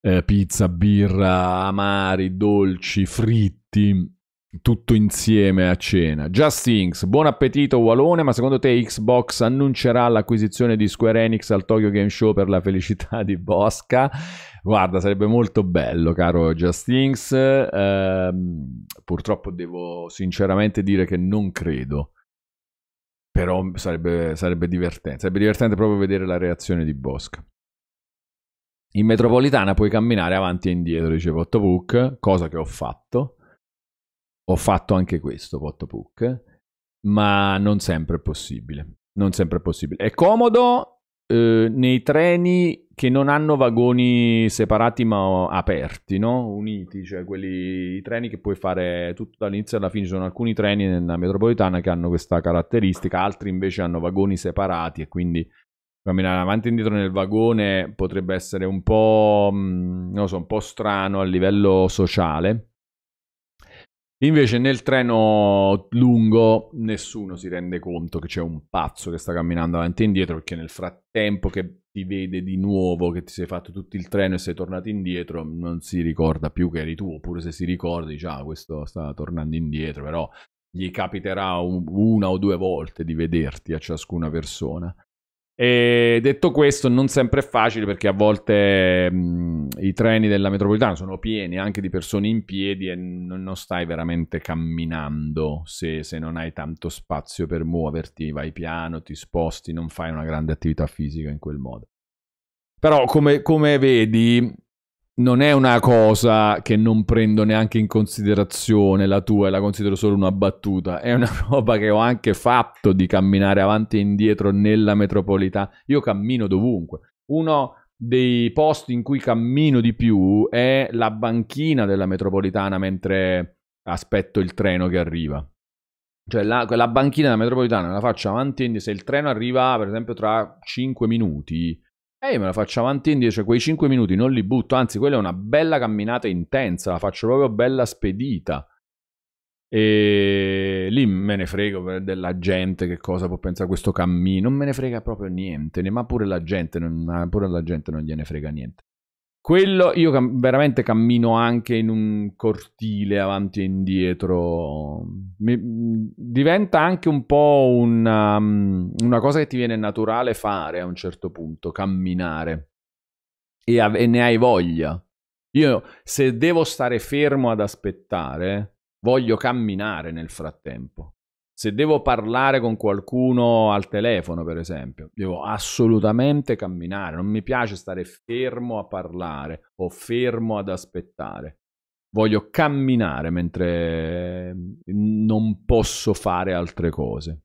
Eh, pizza, birra, amari, dolci, fritti tutti tutto insieme a cena. Just Inks, buon appetito Walone, ma secondo te Xbox annuncerà l'acquisizione di Square Enix al Tokyo Game Show per la felicità di Bosca? Guarda, sarebbe molto bello, caro Just Inks. Eh, purtroppo devo sinceramente dire che non credo. Però sarebbe, sarebbe divertente, sarebbe divertente proprio vedere la reazione di Bosca. In metropolitana puoi camminare avanti e indietro, dice Otto Book, cosa che ho fatto ho fatto anche questo, Vottopuck, ma non sempre è possibile. Non sempre è possibile. È comodo eh, nei treni che non hanno vagoni separati ma aperti, no? Uniti, cioè quelli, i treni che puoi fare tutto dall'inizio alla fine. Ci sono alcuni treni nella metropolitana che hanno questa caratteristica, altri invece hanno vagoni separati e quindi camminare avanti e indietro nel vagone potrebbe essere un po', mm, non so, un po' strano a livello sociale Invece nel treno lungo nessuno si rende conto che c'è un pazzo che sta camminando avanti e indietro perché nel frattempo che ti vede di nuovo, che ti sei fatto tutto il treno e sei tornato indietro, non si ricorda più che eri tu, oppure se si ricorda dice ah questo sta tornando indietro, però gli capiterà un, una o due volte di vederti a ciascuna persona. E detto questo, non sempre è facile perché a volte mh, mm, i treni della metropolitana sono pieni anche di persone in piedi e non, non stai veramente camminando se, se, non hai tanto spazio per muoverti, vai piano, ti sposti, non fai una grande attività fisica in quel modo. Però come, come vedi, non è una cosa che non prendo neanche in considerazione la tua e la considero solo una battuta, è una roba che ho anche fatto di camminare avanti e indietro nella metropolitana. Io cammino dovunque. Uno dei posti in cui cammino di più è la banchina della metropolitana mentre aspetto il treno che arriva. Cioè la, la banchina della metropolitana la faccio avanti e indietro. Se il treno arriva, per esempio, tra 5 minuti, e eh, io me la faccio avanti e indietro, cioè quei 5 minuti non li butto, anzi quella è una bella camminata intensa, la faccio proprio bella spedita. E lì me ne frego della gente che cosa può pensare questo cammino, non me ne frega proprio niente, ma pure la gente, non, pure la gente non gliene frega niente. Quello io cam- veramente cammino anche in un cortile avanti e indietro. Mi, diventa anche un po' una, um, una, cosa che ti viene naturale fare a un certo punto, camminare. E, a- e ne hai voglia. Io se devo stare fermo ad aspettare, voglio camminare nel frattempo. Se devo parlare con qualcuno al telefono, per esempio, devo assolutamente camminare. Non mi piace stare fermo a parlare o fermo ad aspettare. Voglio camminare mentre mm, non posso fare altre cose.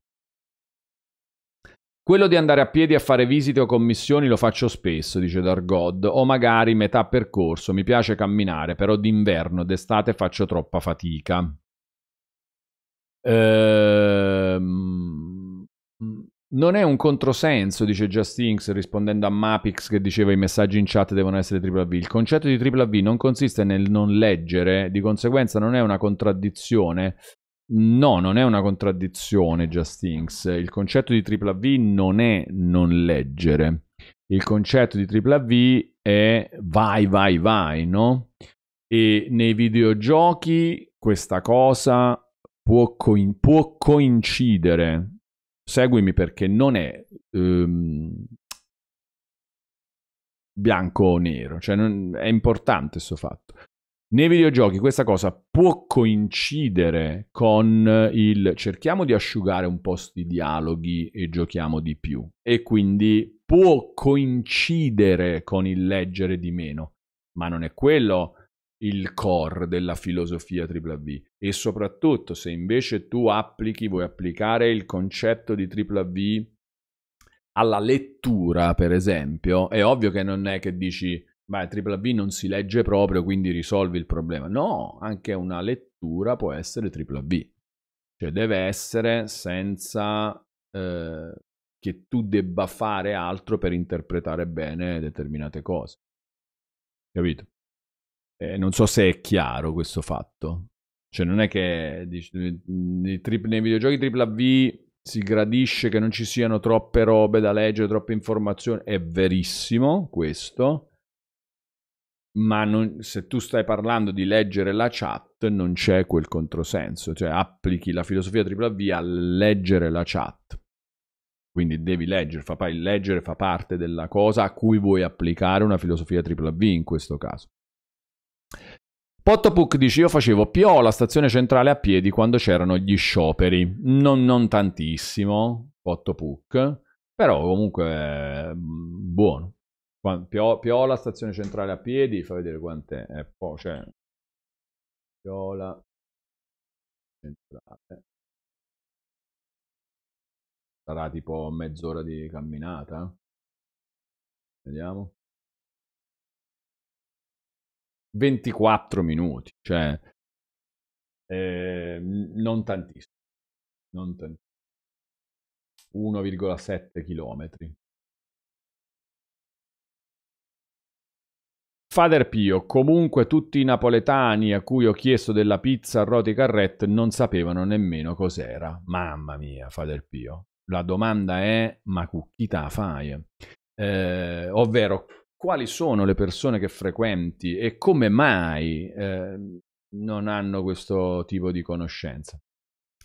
Quello di andare a piedi a fare visite o commissioni lo faccio spesso, dice Dargod, o magari metà percorso, mi piace camminare, però d'inverno, d'estate faccio troppa fatica. Ehm, non è un controsenso, dice Justinx rispondendo a Mapix che diceva i messaggi in chat devono essere AAV. Il concetto di AAV non consiste nel non leggere, di conseguenza non è una contraddizione. No, non è una contraddizione, Justinx. Il concetto di AAV non è non leggere. Il concetto di AAV è vai, vai, vai, no? E nei videogiochi questa cosa può, coin- può coincidere, seguimi perché non è ehm, bianco o nero, cioè non, è importante questo fatto. Nei videogiochi questa cosa può coincidere con il cerchiamo di asciugare un po' sti dialoghi e giochiamo di più e quindi può coincidere con il leggere di meno, ma non è quello il core della filosofia AAV e soprattutto se invece tu applichi, vuoi applicare il concetto di AAV alla lettura, per esempio, è ovvio che non è che dici ma AAV non si legge proprio, quindi risolvi il problema. No, anche una lettura può essere AAV. Cioè deve essere senza eh, che tu debba fare altro per interpretare bene determinate cose. Capito? Eh, non so se è chiaro questo fatto. Cioè non è che dici, eh, nei, trip, nei videogiochi AAA si gradisce che non ci siano troppe robe da leggere, troppe informazioni. È verissimo questo. Ma non, se tu stai parlando di leggere la chat, non c'è quel controsenso. Cioè, applichi la filosofia AAA a leggere la chat. Quindi devi leggere, fa, leggere fa parte della cosa a cui vuoi applicare una filosofia AAA in questo caso. Pottopuk dice io facevo PO la stazione centrale a piedi quando c'erano gli scioperi, non, non tantissimo, Pottopuk, però comunque buono. Pio, Piola, stazione centrale a piedi, fa vedere quante è po', cioè Piola centrale. Sarà tipo mezz'ora di camminata. Vediamo. 24 minuti, cioè eh, non tantissimo, non tantissimo. 1,7 chilometri. Father Pio, comunque tutti i napoletani a cui ho chiesto della pizza a roti carrette non sapevano nemmeno cos'era. Mamma mia, Father Pio. La domanda è, ma cucchita fai? Eh, ovvero, quali sono le persone che frequenti e come mai eh, non hanno questo tipo di conoscenza.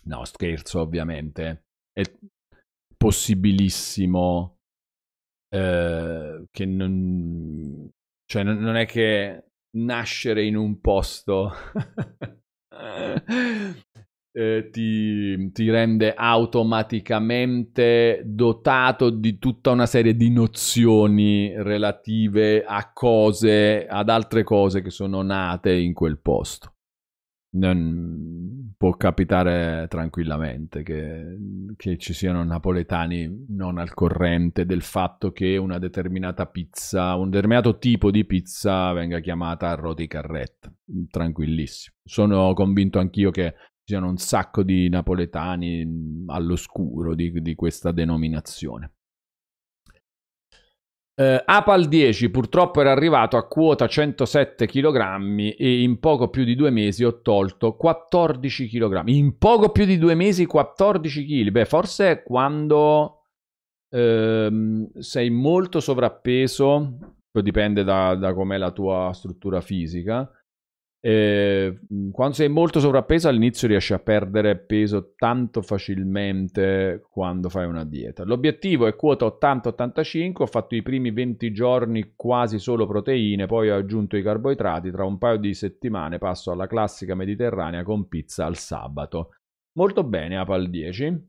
No, scherzo ovviamente, è possibilissimo eh, che non... cioè non è che nascere in un posto eh, ti, ti, rende automaticamente dotato di tutta una serie di nozioni relative a cose, ad altre cose che sono nate in quel posto. Non, può capitare tranquillamente che, che ci siano napoletani non al corrente del fatto che una determinata pizza, un determinato tipo di pizza venga chiamata roti carretta. Tranquillissimo. Sono convinto anch'io che ci siano un sacco di napoletani mm, all'oscuro di, di questa denominazione. Eh, Apal 10 purtroppo era arrivato a quota 107 kg e in poco più di due mesi ho tolto 14 kg. In poco più di due mesi 14 kg. Beh, forse quando ehm, sei molto sovrappeso, dipende da, da com'è la tua struttura fisica, eh, quando sei molto sovrappeso all'inizio riesci a perdere peso tanto facilmente quando fai una dieta. L'obiettivo è quota 80-85, ho fatto i primi 20 giorni quasi solo proteine, poi ho aggiunto i carboidrati, tra un paio di settimane passo alla classica mediterranea con pizza al sabato. Molto bene, Apal 10.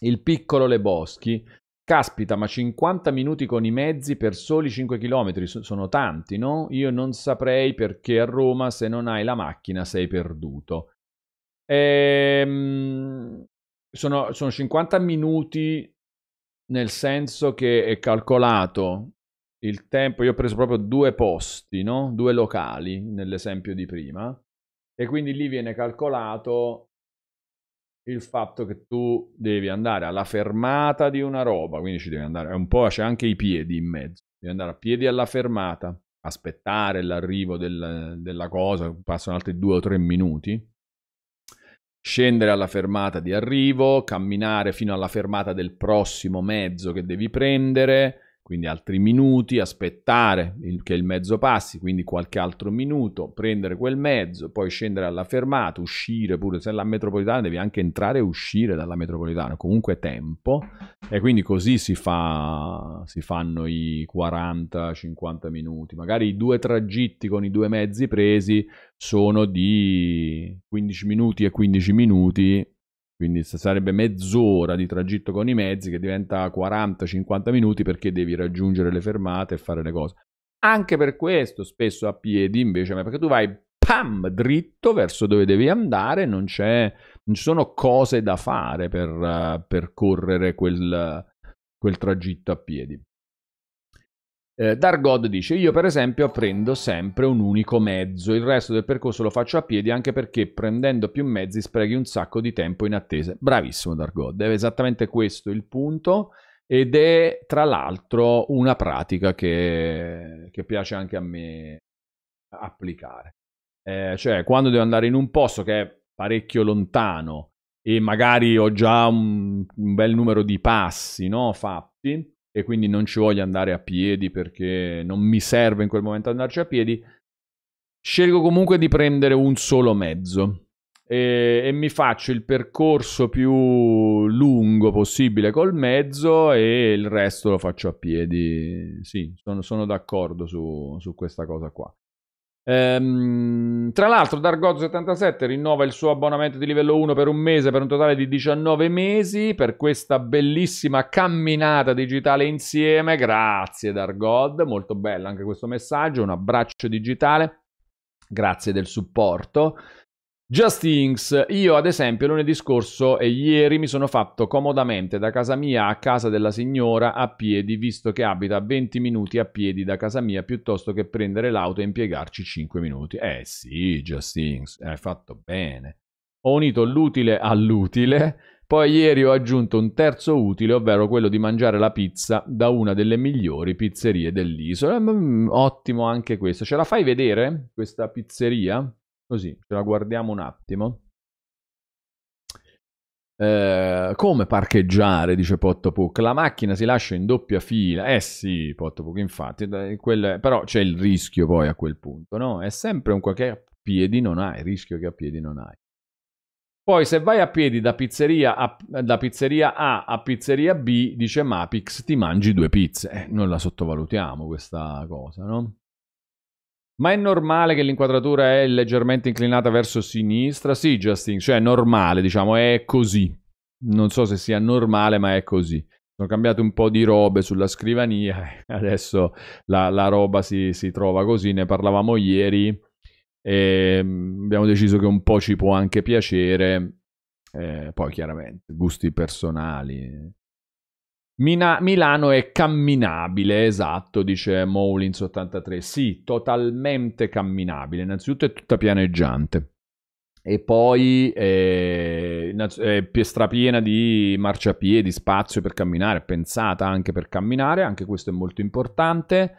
Il piccolo Leboschi, Caspita, ma 50 minuti con i mezzi per soli 5 km sono tanti, no? Io non saprei perché a Roma se non hai la macchina sei perduto. Ehm, sono, sono 50 minuti nel senso che è calcolato il tempo, io ho preso proprio due posti, no? due locali nell'esempio di prima, e quindi lì viene calcolato il fatto che tu devi andare alla fermata di una roba, quindi ci devi andare, è un po', c'è anche i piedi in mezzo, devi andare a piedi alla fermata, aspettare l'arrivo del, della cosa, passano altri due o tre minuti, scendere alla fermata di arrivo, camminare fino alla fermata del prossimo mezzo che devi prendere, quindi altri minuti, aspettare il, che il mezzo passi, quindi qualche altro minuto, prendere quel mezzo, poi scendere alla fermata, uscire pure se la metropolitana devi anche entrare e uscire dalla metropolitana, comunque tempo e quindi così si, fa, si fanno i 40-50 minuti, magari i due tragitti con i due mezzi presi sono di 15 minuti e 15 minuti quindi sarebbe mezz'ora di tragitto con i mezzi che diventa 40-50 minuti perché devi raggiungere le fermate e fare le cose. Anche per questo spesso a piedi invece, perché tu vai pam dritto verso dove devi andare, non, non ci sono cose da fare per uh, percorrere quel, uh, quel tragitto a piedi. Eh, Dark God dice: Io, per esempio, prendo sempre un unico mezzo. Il resto del percorso lo faccio a piedi anche perché prendendo più mezzi sprechi un sacco di tempo in attesa. Bravissimo, Dark God. È esattamente questo il punto. Ed è tra l'altro una pratica che, che piace anche a me applicare. Eh, cioè, quando devo andare in un posto che è parecchio lontano e magari ho già un, un bel numero di passi no, fatti e quindi non ci voglio andare a piedi perché non mi serve in quel momento andarci a piedi, scelgo comunque di prendere un solo mezzo e, e mi faccio il percorso più lungo possibile col mezzo e il resto lo faccio a piedi. Sì, sono, sono d'accordo su, su questa cosa qua. Ehm, tra l'altro, Dargozzo77 rinnova il suo abbonamento di livello 1 per un mese, per un totale di 19 mesi, per questa bellissima camminata digitale insieme. Grazie, Dargod, molto bello anche questo messaggio. Un abbraccio digitale, grazie del supporto. Just Things, io ad esempio lunedì scorso e ieri mi sono fatto comodamente da casa mia a casa della signora a piedi, visto che abita 20 minuti a piedi da casa mia piuttosto che prendere l'auto e impiegarci 5 minuti. Eh sì, Just Things, hai fatto bene. Ho unito l'utile all'utile, poi ieri ho aggiunto un terzo utile, ovvero quello di mangiare la pizza da una delle migliori pizzerie dell'isola. Mm, ottimo anche questo. Ce la fai vedere questa pizzeria? Così, ce la guardiamo un attimo. Eh, come parcheggiare, dice Pottopuck. La macchina si lascia in doppia fila. Eh sì, Pottopuck, infatti. Quel, però c'è il rischio poi a quel punto, no? È sempre un qualche piedi non hai, rischio che a piedi non hai. Poi se vai a piedi da pizzeria a, da pizzeria a, a pizzeria B, dice Mapix, ti mangi due pizze. Eh, non la sottovalutiamo questa cosa, no? Ma è normale che l'inquadratura è leggermente inclinata verso sinistra? Sì, Justin, cioè è normale, diciamo, è così. Non so se sia normale, ma è così. Sono cambiate un po' di robe sulla scrivania, adesso la, la roba si, si, trova così, ne parlavamo ieri e mm, abbiamo deciso che un po' ci può anche piacere, eh, poi chiaramente gusti personali, Mina- Milano è camminabile, esatto, dice Moulins 83. Sì, totalmente camminabile. Innanzitutto è tutta pianeggiante. E poi è, è strapiena di marciapiedi, spazio per camminare, pensata anche per camminare, anche questo è molto importante.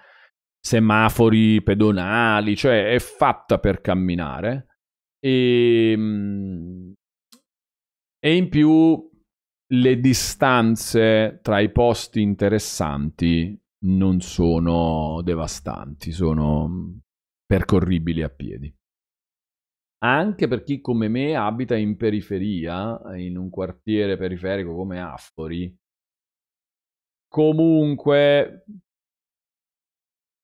Semafori pedonali, cioè è fatta per camminare. E, ehm, e in più le distanze tra i posti interessanti non sono devastanti, sono mm, percorribili a piedi. Anche per chi come me abita in periferia, in un quartiere periferico come Affori, comunque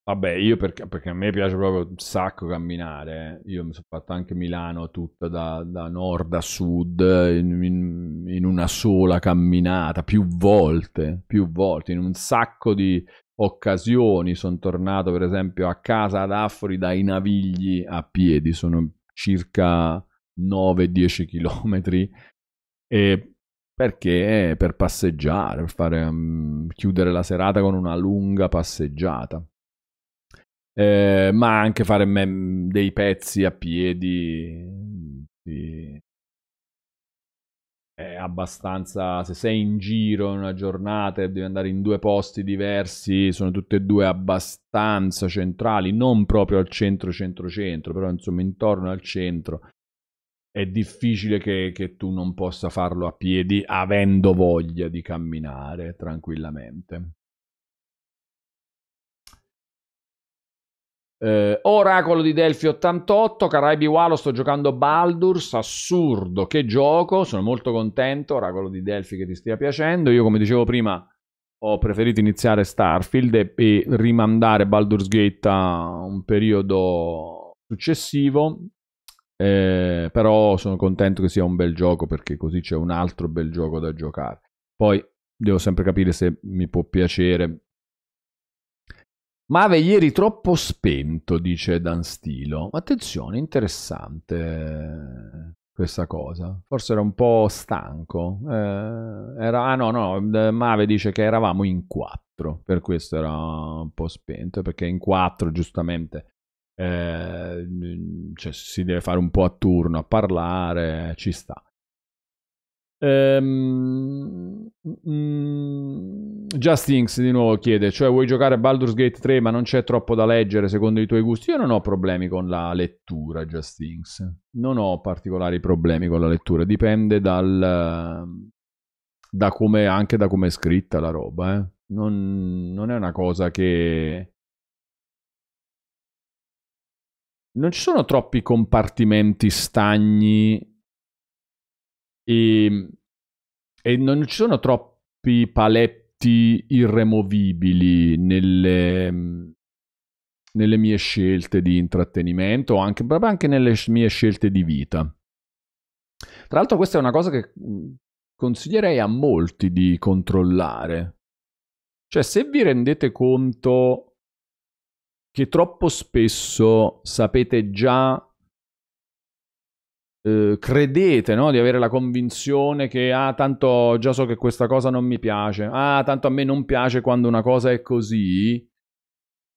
Vabbè, io perché, perché, a me piace proprio un sacco camminare. Io mi sono fatto anche Milano tutta da, da nord a sud in, in, in, una sola camminata, più volte, più volte, in un sacco di occasioni. Sono tornato per esempio a casa ad Afori dai Navigli a piedi, sono circa 9-10 chilometri. E perché per passeggiare, per fare, um, chiudere la serata con una lunga passeggiata eh, ma anche fare mem- dei pezzi a piedi di... è abbastanza se sei in giro in una giornata e devi andare in due posti diversi sono tutte e due abbastanza centrali non proprio al centro centro centro però insomma intorno al centro è difficile che, che tu non possa farlo a piedi avendo voglia di camminare tranquillamente Eh, Oracolo di Delphi 88, Caraibi Walo, sto giocando Baldurs, assurdo, che gioco, sono molto contento, Oracolo di Delphi che ti stia piacendo, io come dicevo prima ho preferito iniziare Starfield e, e rimandare Baldur's Gate a un periodo successivo, eh, però sono contento che sia un bel gioco perché così c'è un altro bel gioco da giocare. Poi devo sempre capire se mi può piacere Mave ieri troppo spento, dice Dan Stilo. Attenzione, interessante eh, questa cosa. Forse era un po' stanco. Eh, era, ah no, no, eh, Mave dice che eravamo in quattro, per questo era un po' spento, perché in quattro giustamente eh, cioè, si deve fare un po' a turno a parlare, ci sta. Um, um, Just di nuovo chiede, cioè vuoi giocare a Baldur's Gate 3 ma non c'è troppo da leggere secondo i tuoi gusti? Io non ho problemi con la lettura, Just Non ho particolari problemi con la lettura, dipende dal, ehm, da come, anche da come è scritta la roba. Eh. Non, non è una cosa che... Non ci sono troppi compartimenti stagni e, ehm, e non ci sono troppi paletti irremovibili nelle, mm, nelle mie scelte di intrattenimento, anche, anche nelle mie scelte di vita. Tra l'altro questa è una cosa che mm, consiglierei a molti di controllare. Cioè, se vi rendete conto che troppo spesso sapete già eh, credete no? di avere la convinzione che ah tanto già so che questa cosa non mi piace, ah tanto a me non piace quando una cosa è così,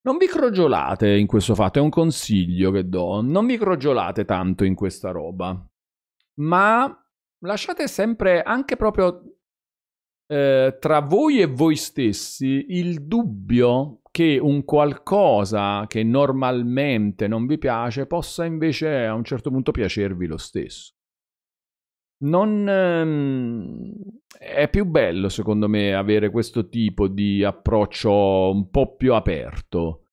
non vi crogiolate in questo fatto, è un consiglio che do, non vi crogiolate tanto in questa roba, ma lasciate sempre anche proprio eh, tra voi e voi stessi il dubbio che un qualcosa che normalmente non vi piace possa invece a un certo punto piacervi lo stesso. Non ehm, è più bello, secondo me, avere questo tipo di approccio un po' più aperto.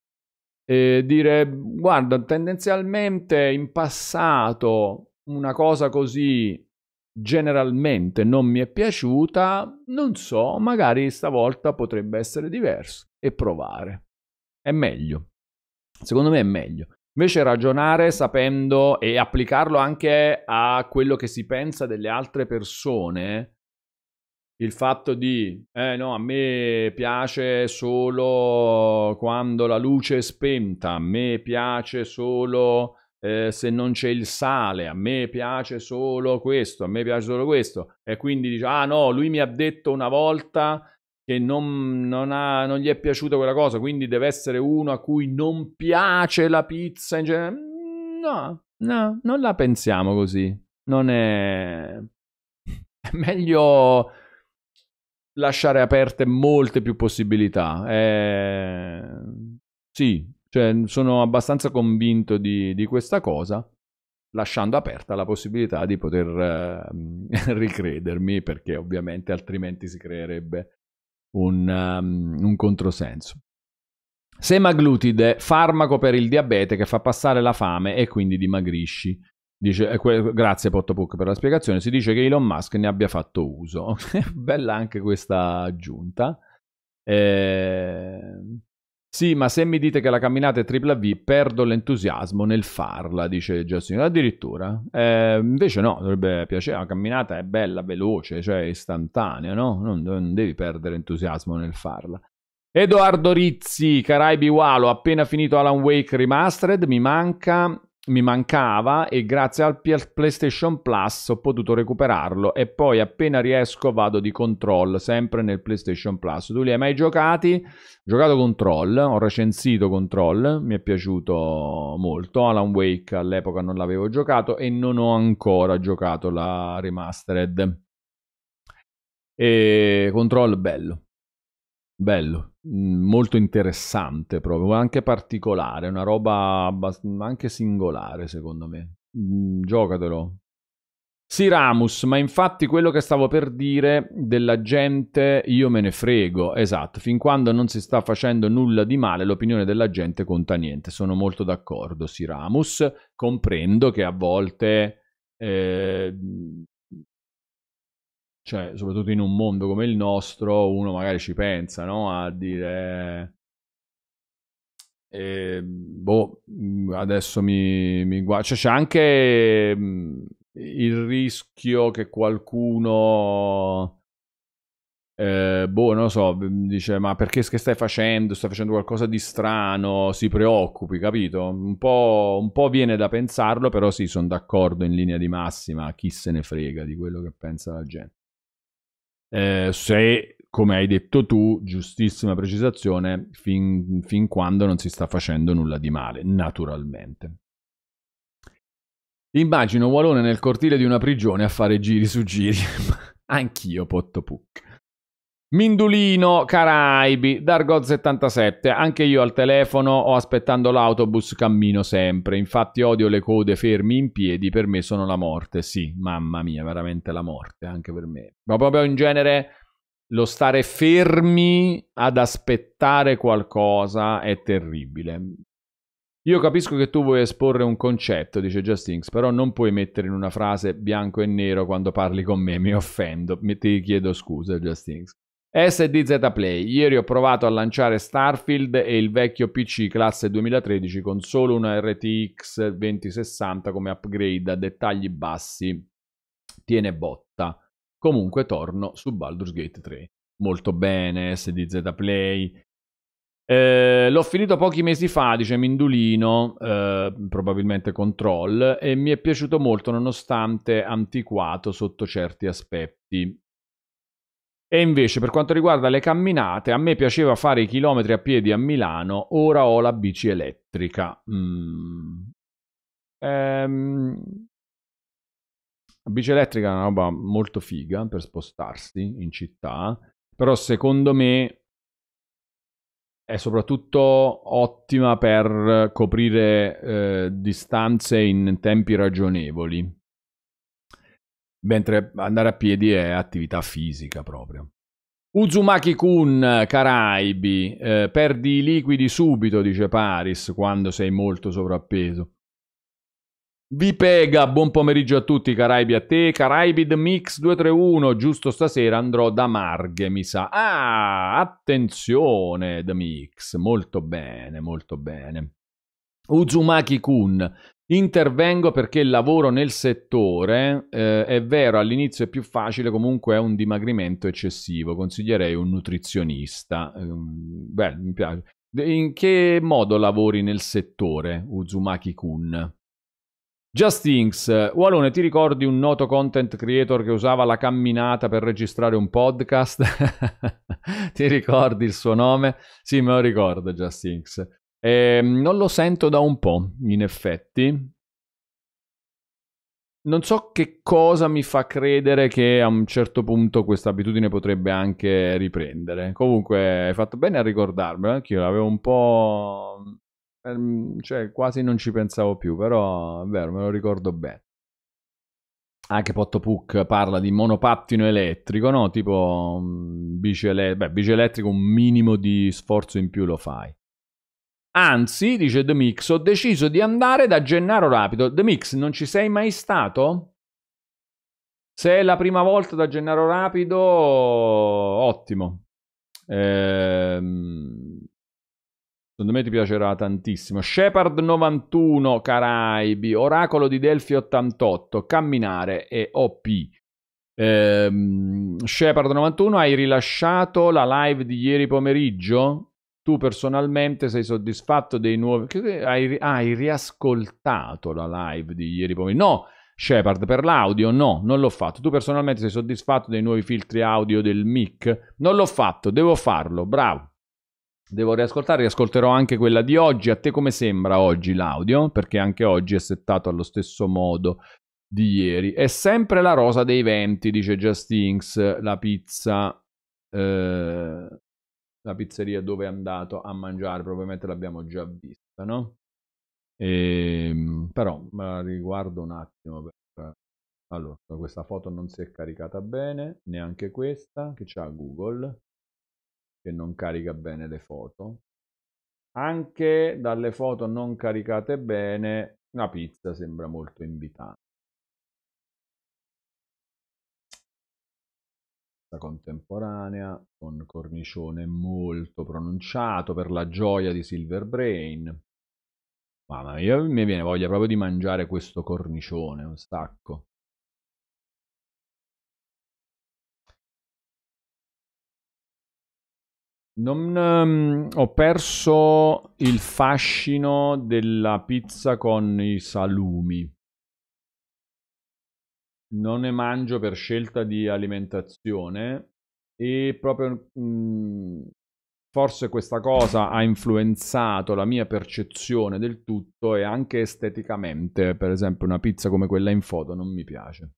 E dire, guarda, tendenzialmente in passato una cosa così generalmente non mi è piaciuta, non so, magari stavolta potrebbe essere diverso e provare. È meglio. Secondo me è meglio. Invece ragionare sapendo e applicarlo anche a quello che si pensa delle altre persone, il fatto di, eh no, a me piace solo quando la luce è spenta, a me piace solo eh, se non c'è il sale, a me piace solo questo, a me piace solo questo, e quindi dice, ah no, lui mi ha detto una volta che non, non, ha, non gli è piaciuta quella cosa, quindi deve essere uno a cui non piace la pizza in genere. Mm, no, no, non la pensiamo così. Non è... È meglio lasciare aperte molte più possibilità. Eh... Sì, cioè, sono abbastanza convinto di, di questa cosa, lasciando aperta la possibilità di poter eh, ricredermi, perché ovviamente altrimenti si creerebbe un, um, un controsenso. Semaglutide, farmaco per il diabete che fa passare la fame e quindi dimagrisci. Dice, eh, que- grazie Pottopuck per la spiegazione. Si dice che Elon Musk ne abbia fatto uso. Bella anche questa aggiunta. Eh, sì, ma se mi dite che la camminata è tripla V, perdo l'entusiasmo nel farla, dice Giacino. Addirittura. Eh, invece no, dovrebbe piacere. La camminata è bella, veloce, cioè istantanea, no? Non, non devi perdere entusiasmo nel farla. Edoardo Rizzi, Caraibi Walo, appena finito Alan Wake Remastered, mi manca mi mancava e grazie al PlayStation Plus ho potuto recuperarlo e poi appena riesco vado di Control, sempre nel PlayStation Plus. Tu li hai mai giocati? Ho giocato Control, ho recensito Control, mi è piaciuto molto. Alan Wake all'epoca non l'avevo giocato e non ho ancora giocato la remastered. E Control bello Bello, mm, molto interessante proprio, anche particolare, una roba anche singolare secondo me. Mm, giocatelo. Ramus, ma infatti quello che stavo per dire della gente io me ne frego, esatto, fin quando non si sta facendo nulla di male l'opinione della gente conta niente, sono molto d'accordo Ramus, comprendo che a volte eh, cioè, soprattutto in un mondo come il nostro, uno magari ci pensa, no? A dire... Eh, boh, adesso mi, mi guardo. Cioè, c'è anche il rischio che qualcuno... Eh, boh, non lo so, dice ma perché che stai facendo? Stai facendo qualcosa di strano, si preoccupi, capito? Un po', un po' viene da pensarlo, però sì, sono d'accordo in linea di massima, chi se ne frega di quello che pensa la gente eh, se, come hai detto tu, giustissima precisazione, fin, fin quando non si sta facendo nulla di male, naturalmente. Immagino Walone nel cortile di una prigione a fare giri su giri. Anch'io, Pottopuc. Mindulino Caraibi, Dargo77, anche io al telefono o aspettando l'autobus cammino sempre, infatti odio le code fermi in piedi, per me sono la morte, sì, mamma mia, veramente la morte, anche per me. Ma proprio in genere lo stare fermi ad aspettare qualcosa è terribile. Io capisco che tu vuoi esporre un concetto, dice Justinx, però non puoi mettere in una frase bianco e nero quando parli con me, mi offendo, ti chiedo scusa Justinx. SDZ Play. Ieri ho provato a lanciare Starfield e il vecchio PC classe 2013 con solo una RTX 2060 come upgrade a dettagli bassi. Tiene botta. Comunque torno su Baldur's Gate 3. Molto bene, SDZ Play. Eh, l'ho finito pochi mesi fa, dice Mindulino, eh, probabilmente Control, e mi è piaciuto molto nonostante antiquato sotto certi aspetti. E invece per quanto riguarda le camminate, a me piaceva fare i chilometri a piedi a Milano, ora ho la bici elettrica. Mm. Ehm... La bici elettrica è una roba molto figa per spostarsi in città, però secondo me è soprattutto ottima per coprire eh, distanze in tempi ragionevoli mentre andare a piedi è attività fisica proprio. Uzumaki-kun, Caraibi, eh, perdi i liquidi subito, dice Paris, quando sei molto sovrappeso. Vi pega, buon pomeriggio a tutti, Caraibi a te. Caraibi The Mix 231, giusto stasera andrò da Marghe, mi sa. Ah, attenzione, The Mix, molto bene, molto bene. Uzumaki Kun, Intervengo perché lavoro nel settore, eh, è vero all'inizio è più facile, comunque è un dimagrimento eccessivo, consiglierei un nutrizionista. Eh, beh, mi piace. In che modo lavori nel settore, Uzumaki-kun? Justinks, Walone, ti ricordi un noto content creator che usava la camminata per registrare un podcast? ti ricordi il suo nome? Sì, me lo ricordo, Justinks. Eh, non lo sento da un po', in effetti. Non so che cosa mi fa credere che a un certo punto questa abitudine potrebbe anche riprendere. Comunque, hai fatto bene a ricordarmelo, anch'io eh, l'avevo un po'... Ehm, cioè, quasi non ci pensavo più, però è vero, me lo ricordo bene. Anche Pottopuck parla di monopattino elettrico, no? Tipo mm, bici, ele- beh, bici elettrico un minimo di sforzo in più lo fai. Anzi, dice The Mix, ho deciso di andare da Gennaro Rapido. The Mix, non ci sei mai stato? Se è la prima volta da Gennaro Rapido, ottimo. Ehm... Secondo me ti piacerà tantissimo. Shepard 91, Caraibi, Oracolo di Delfi 88, Camminare e OP. Ehm... Shepard 91, hai rilasciato la live di ieri pomeriggio? Tu personalmente sei soddisfatto dei nuovi... Hai, hai riascoltato la live di ieri pomeriggio? No, Shepard, per l'audio no, non l'ho fatto. Tu personalmente sei soddisfatto dei nuovi filtri audio del mic? Non l'ho fatto, devo farlo, bravo. Devo riascoltare, riascolterò anche quella di oggi. A te come sembra oggi l'audio? Perché anche oggi è settato allo stesso modo di ieri. È sempre la rosa dei venti, dice Justinx, la pizza. Eh, la pizzeria dove è andato a mangiare, probabilmente l'abbiamo già vista, no? E, ehm, però me la riguardo un attimo. Per... Allora, questa foto non si è caricata bene, neanche questa, che c'ha Google, che non carica bene le foto. Anche dalle foto non caricate bene, la pizza sembra molto invitante. contemporanea con cornicione molto pronunciato per la gioia di Silver Brain. Mamma mia, mi viene voglia proprio di mangiare questo cornicione, un sacco. Non, um, ho perso il fascino della pizza con i salumi non ne mangio per scelta di alimentazione e proprio mh, mhmm, forse questa cosa ha influenzato la mia percezione del tutto e anche esteticamente, per esempio una pizza come quella in foto non mi piace.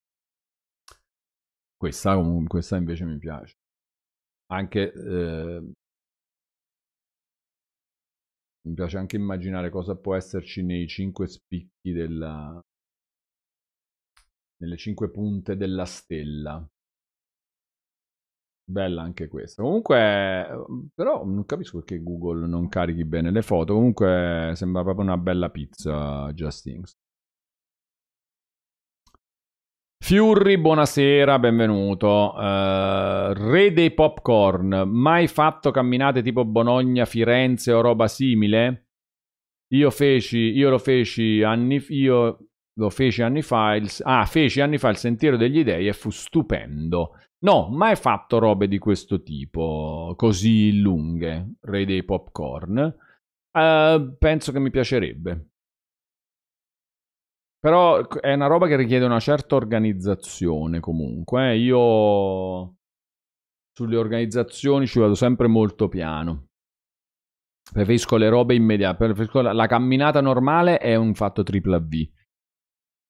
Questa, questa invece mi piace. Anche eh, mi piace anche immaginare cosa può esserci nei cinque spicchi della, nelle cinque punte della stella. Bella anche questa. Comunque, uhm, però non capisco perché Google non carichi bene le foto. Comunque sembra proprio una bella pizza Just Fiori, buonasera, benvenuto. Uh, re dei popcorn, mai fatto camminate tipo Bologna, Firenze o roba simile? Io feci, io lo feci anni, io lo feci anni fa, il, ah, feci anni fa il Sentiero degli Dei e fu stupendo. No, mai fatto robe di questo tipo, così lunghe, Re dei Popcorn. Uh, penso che mi piacerebbe. Però è una roba che richiede una certa organizzazione comunque. Eh. Io sulle organizzazioni ci vado sempre molto piano. Preferisco le robe immediate. Preferisco la, la camminata normale è un fatto tripla V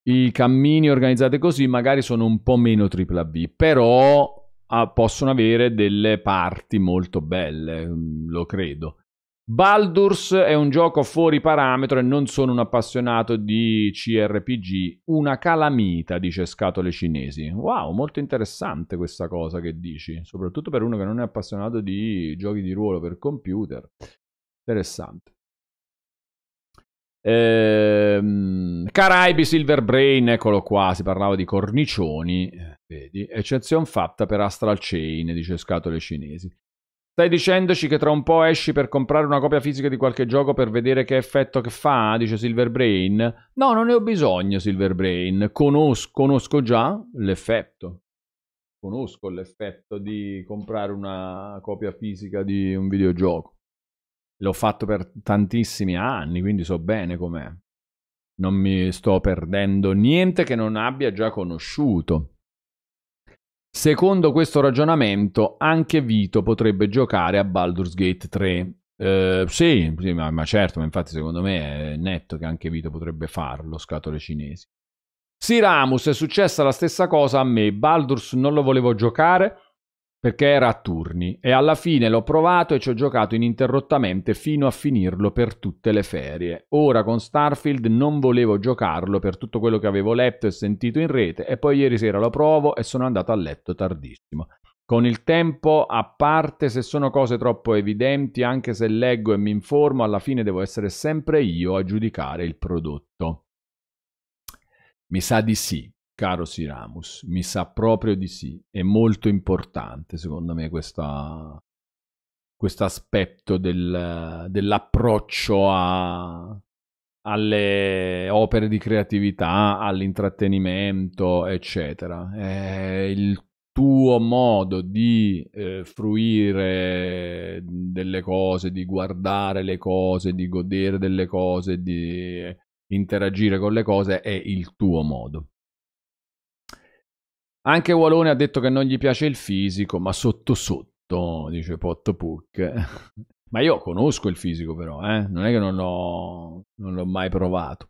i cammini organizzati così magari sono un po' meno tripla B, però ah, possono avere delle parti molto belle, mm, lo credo. Baldur's è un gioco fuori parametro e non sono un appassionato di CRPG. Una calamita, dice Scatole Cinesi. Wow, molto interessante questa cosa che dici, soprattutto per uno che non è appassionato di giochi di ruolo per computer. Interessante. Ehm, Caraibi Silver Brain, eccolo qua, si parlava di cornicioni, eh, vedi, eccezione fatta per Astral Chain, dice scatole cinesi. Stai dicendoci che tra un po' esci per comprare una copia fisica di qualche gioco per vedere che effetto che fa, dice Silver Brain? No, non ne ho bisogno, Silverbrain. Conosco, conosco già l'effetto. Conosco l'effetto di comprare una copia fisica di un videogioco l'ho fatto per tantissimi anni, quindi so bene com'è. Non mi sto perdendo niente che non abbia già conosciuto. Secondo questo ragionamento, anche Vito potrebbe giocare a Baldur's Gate 3. Eh, sì, sì ma, ma, certo, ma infatti secondo me è netto che anche Vito potrebbe farlo, scatole cinesi. Ramus, è successa la stessa cosa a me. Baldur's non lo volevo giocare perché era a turni e alla fine l'ho provato e ci ho giocato ininterrottamente fino a finirlo per tutte le ferie. Ora con Starfield non volevo giocarlo per tutto quello che avevo letto e sentito in rete e poi ieri sera lo provo e sono andato a letto tardissimo. Con il tempo, a parte se sono cose troppo evidenti, anche se leggo e mi informo, alla fine devo essere sempre io a giudicare il prodotto. Mi sa di sì, Caro Siramus, mi sa proprio di sì. È molto importante, secondo me, questo aspetto del, dell'approccio a, alle opere di creatività, all'intrattenimento, eccetera. È il tuo modo di eh, fruire delle cose, di guardare le cose, di godere delle cose, di interagire con le cose, è il tuo modo. Anche Walone ha detto che non gli piace il fisico, ma sotto sotto, dice Potto ma io conosco il fisico però, eh? non è che non, ho, non l'ho mai provato.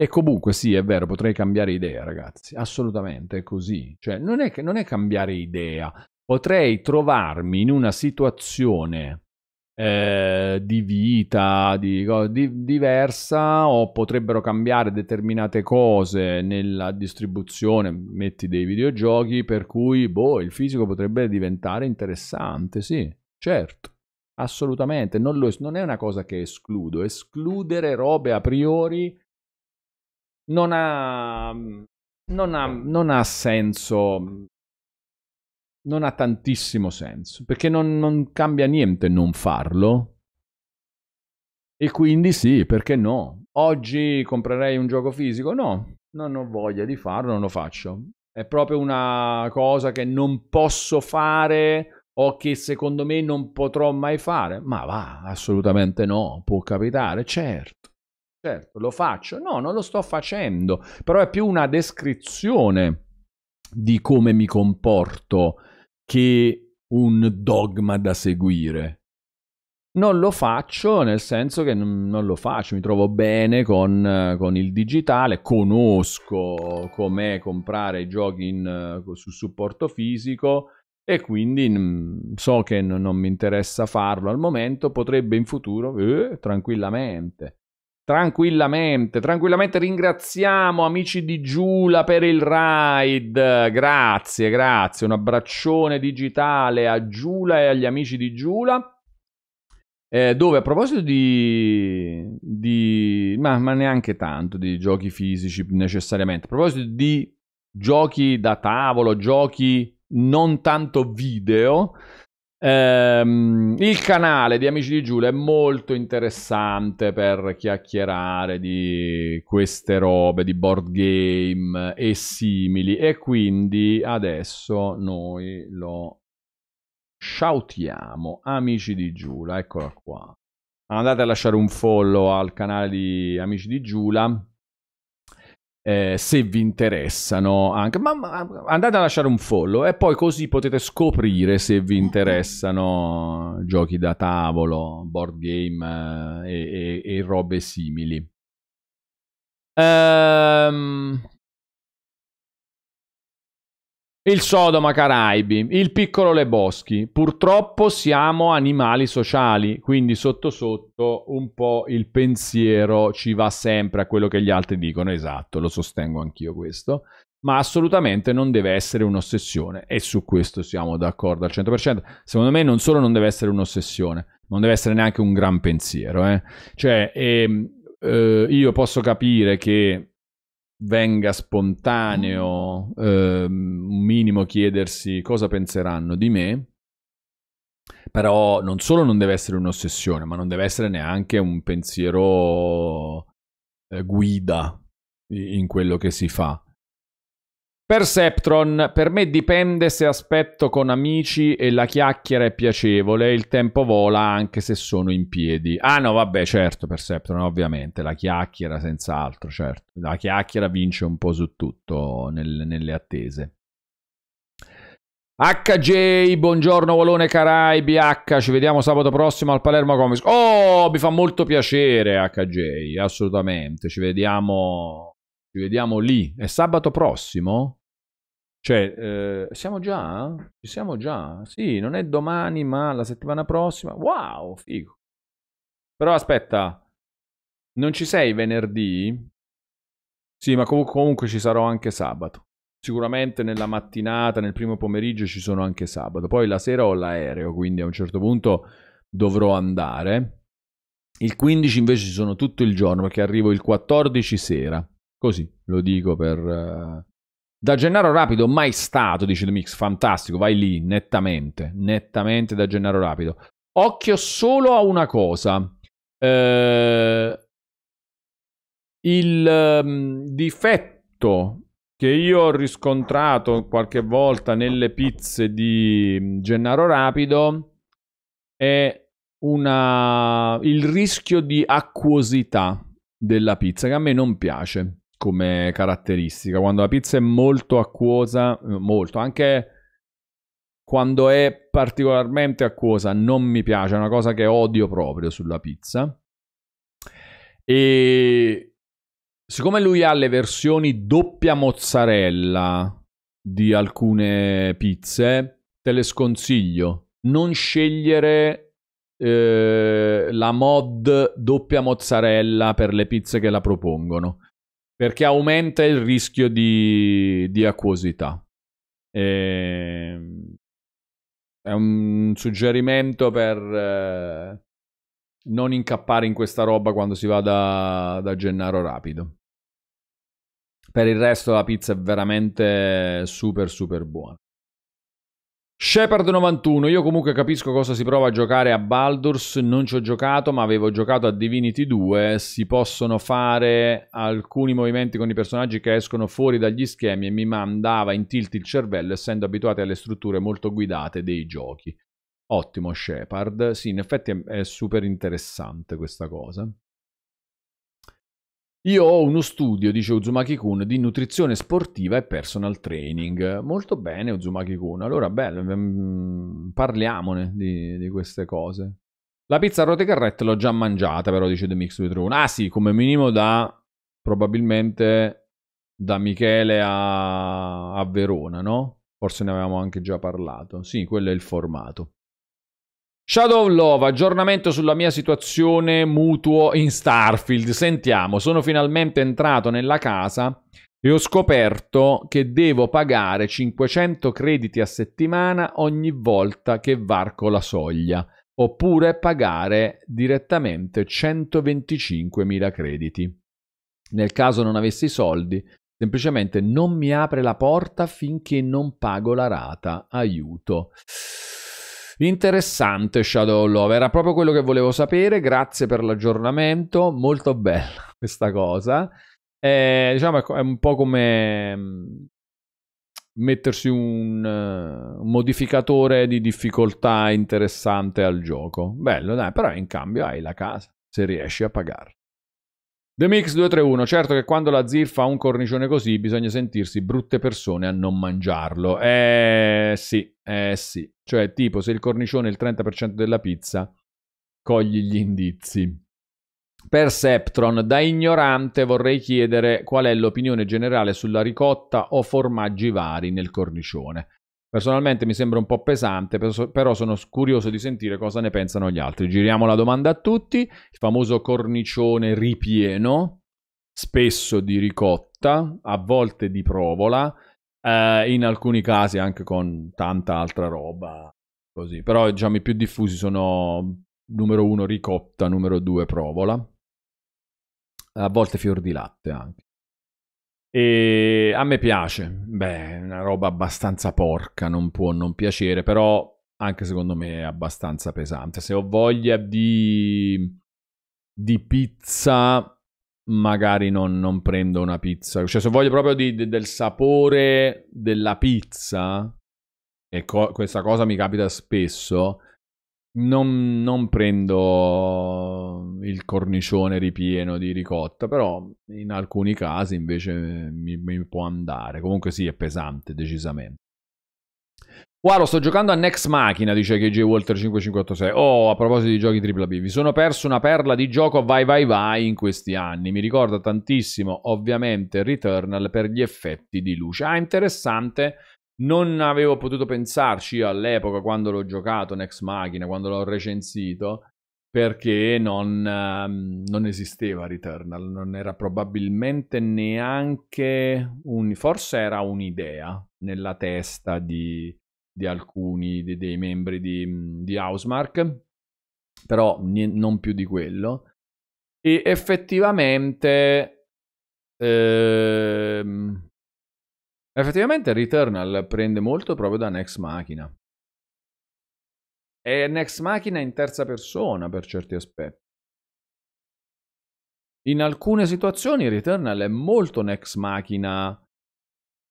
E comunque sì, è vero, potrei cambiare idea, ragazzi, assolutamente è così. Cioè, non è, che, non è cambiare idea, potrei trovarmi in una situazione eh, di vita di, di, diversa o potrebbero cambiare determinate cose nella distribuzione, metti dei videogiochi, per cui boh, il fisico potrebbe diventare interessante, sì, certo. Assolutamente, non, lo, non è una cosa che escludo. Escludere robe a priori non ha, non ha, non ha senso non ha tantissimo senso, perché non, non cambia niente non farlo. E quindi sì, perché no? Oggi comprerei un gioco fisico? No, non ho voglia di farlo, non lo faccio. È proprio una cosa che non posso fare o che secondo me non potrò mai fare. Ma va, assolutamente no, può capitare, certo. Certo, lo faccio. No, non lo sto facendo, però è più una descrizione di come mi comporto che un dogma da seguire. Non lo faccio nel senso che non lo faccio, mi trovo bene con, con il digitale, conosco com'è comprare i giochi in, su supporto fisico e quindi mm, so che non, non mi interessa farlo al momento, potrebbe in futuro eh, tranquillamente. Tranquillamente, tranquillamente ringraziamo amici di Giula per il raid. Grazie, grazie. Un abbraccione digitale a Giula e agli amici di Giula. Eh, dove a proposito di, di ma, ma, neanche tanto di giochi fisici necessariamente, a proposito di giochi da tavolo, giochi non tanto video, Ehm, il canale di Amici di Giulia è molto interessante per chiacchierare di queste robe, di board game e simili. E quindi adesso noi lo shoutiamo. Amici di Giulia, eccola qua. Andate a lasciare un follow al canale di Amici di Giulia eh, se vi interessano anche. Ma, ma, andate a lasciare un follow e eh, poi così potete scoprire se vi mhm. interessano giochi da tavolo, board game eh, e, e, e robe simili. Ehm... Il Sodoma Caraibi, il piccolo Le Boschi. Purtroppo siamo animali sociali, quindi sotto sotto un po' il pensiero ci va sempre a quello che gli altri dicono. Esatto, lo sostengo anch'io questo. Ma assolutamente non deve essere un'ossessione e su questo siamo d'accordo al 100%. Secondo me non solo non deve essere un'ossessione, non deve essere neanche un gran pensiero. Eh? Cioè, eh, eh, io posso capire che venga spontaneo eh, un minimo chiedersi cosa penseranno di me, però non solo non deve essere un'ossessione, ma non deve essere neanche un pensiero eh, guida in quello che si fa. Perceptron, per me dipende se aspetto con amici e la chiacchiera è piacevole, il tempo vola anche se sono in piedi. Ah no, vabbè, certo, Perceptron, ovviamente, la chiacchiera senz'altro, certo. La chiacchiera vince un po' su tutto nel, nelle attese. HJ, buongiorno Volone Caraibi, H, ci vediamo sabato prossimo al Palermo Comics. Oh, mi fa molto piacere HJ, assolutamente, ci vediamo ci vediamo lì. È sabato prossimo? Cioè, eh, siamo già? Ci siamo già? Sì, non è domani, ma la settimana prossima. Wow, figo. Però aspetta, non ci sei venerdì? Sì, ma comunque ci sarò anche sabato. Sicuramente nella mattinata, nel primo pomeriggio ci sono anche sabato. Poi la sera ho l'aereo, quindi a un certo punto dovrò andare. Il 15 invece ci sono tutto il giorno perché arrivo il 14 sera. Così lo dico per... Eh, da Gennaro Rapido mai stato, dice The Mix, fantastico, vai lì, nettamente, nettamente da Gennaro Rapido. Occhio solo a una cosa. Eh, il um, difetto che io ho riscontrato qualche volta nelle pizze di Gennaro Rapido è una... il rischio di acquosità della pizza che a me non piace come caratteristica. Quando la pizza è molto acquosa, eh, molto, anche quando è particolarmente acquosa non mi piace, è una cosa che odio proprio sulla pizza. E siccome lui ha le versioni doppia mozzarella di alcune pizze, te le sconsiglio. Non scegliere eh, la mod doppia mozzarella per le pizze che la propongono perché aumenta il rischio di, di acquosità. E... Ehm, è un suggerimento per eh, non incappare in questa roba quando si va da, da Gennaro Rapido. Per il resto la pizza è veramente super super buona. Shepard 91, io comunque capisco cosa si prova a giocare a Baldur's, non ci ho giocato ma avevo giocato a Divinity 2, si possono fare alcuni movimenti con i personaggi che escono fuori dagli schemi e mi mandava in tilt il cervello essendo abituati alle strutture molto guidate dei giochi. Ottimo Shepard, sì in effetti è super interessante questa cosa. Io ho uno studio, dice Uzumaki-kun, di nutrizione sportiva e personal training. Molto bene Uzumaki-kun, allora bello, mm, parliamone di, di queste cose. La pizza a ruote carrette l'ho già mangiata, però dice The Mix with Rune. Ah sì, come minimo da probabilmente da Michele a, a Verona, no? Forse ne avevamo anche già parlato. Sì, quello è il formato. Shadow of Love, aggiornamento sulla mia situazione mutuo in Starfield. Sentiamo, sono finalmente entrato nella casa e ho scoperto che devo pagare 500 crediti a settimana ogni volta che varco la soglia, oppure pagare direttamente 125.000 crediti. Nel caso non avessi soldi, semplicemente non mi apre la porta finché non pago la rata. Aiuto. Interessante Shadow Love, era proprio quello che volevo sapere, grazie per l'aggiornamento, molto bella questa cosa. È, eh, diciamo ecco, è un po' come mm, mettersi un, eh, un, modificatore di difficoltà interessante al gioco. Bello, dai, però in cambio hai la casa, se riesci a pagarla. The Mix 231, certo che quando la zir fa un cornicione così bisogna sentirsi brutte persone a non mangiarlo. Eh sì, eh sì. Cioè, tipo, se il cornicione è il 30% della pizza, cogli gli indizi. Per Septron, da ignorante vorrei chiedere qual è l'opinione generale sulla ricotta o formaggi vari nel cornicione. Personalmente mi sembra un po' pesante, però sono curioso di sentire cosa ne pensano gli altri. Giriamo la domanda a tutti, il famoso cornicione ripieno, spesso di ricotta, a volte di provola, eh, in alcuni casi anche con tanta altra roba, così. Però diciamo i più diffusi sono numero uno ricotta, numero due provola, a volte fior di latte anche. E a me piace, beh, è una roba abbastanza porca, non può non piacere, però anche secondo me è abbastanza pesante. Se ho voglia di, di pizza, magari non, non, prendo una pizza. Cioè, se ho voglia proprio di, di, del sapore della pizza, e co- questa cosa mi capita spesso, non, non, prendo il cornicione ripieno di ricotta, però in alcuni casi invece mi, mi può andare. Comunque sì, è pesante, decisamente. Wow, sto giocando a Next Machina, dice KJ Walter 5586. Oh, a proposito di giochi AAA, mi sono perso una perla di gioco vai vai vai in questi anni. Mi ricorda tantissimo, ovviamente, Returnal per gli effetti di luce. Ah, interessante. Non avevo potuto pensarci io all'epoca quando l'ho giocato Next Machina, quando l'ho recensito, perché non, ehm, non, esisteva Returnal, non era probabilmente neanche un... forse era un'idea nella testa di, di alcuni di, dei membri di, di Housemark, però n- non più di quello. E effettivamente... Ehm, Effettivamente Returnal prende molto proprio da Next Machina. È Next Machina in terza persona per certi aspetti. In alcune situazioni Returnal è molto Next Machina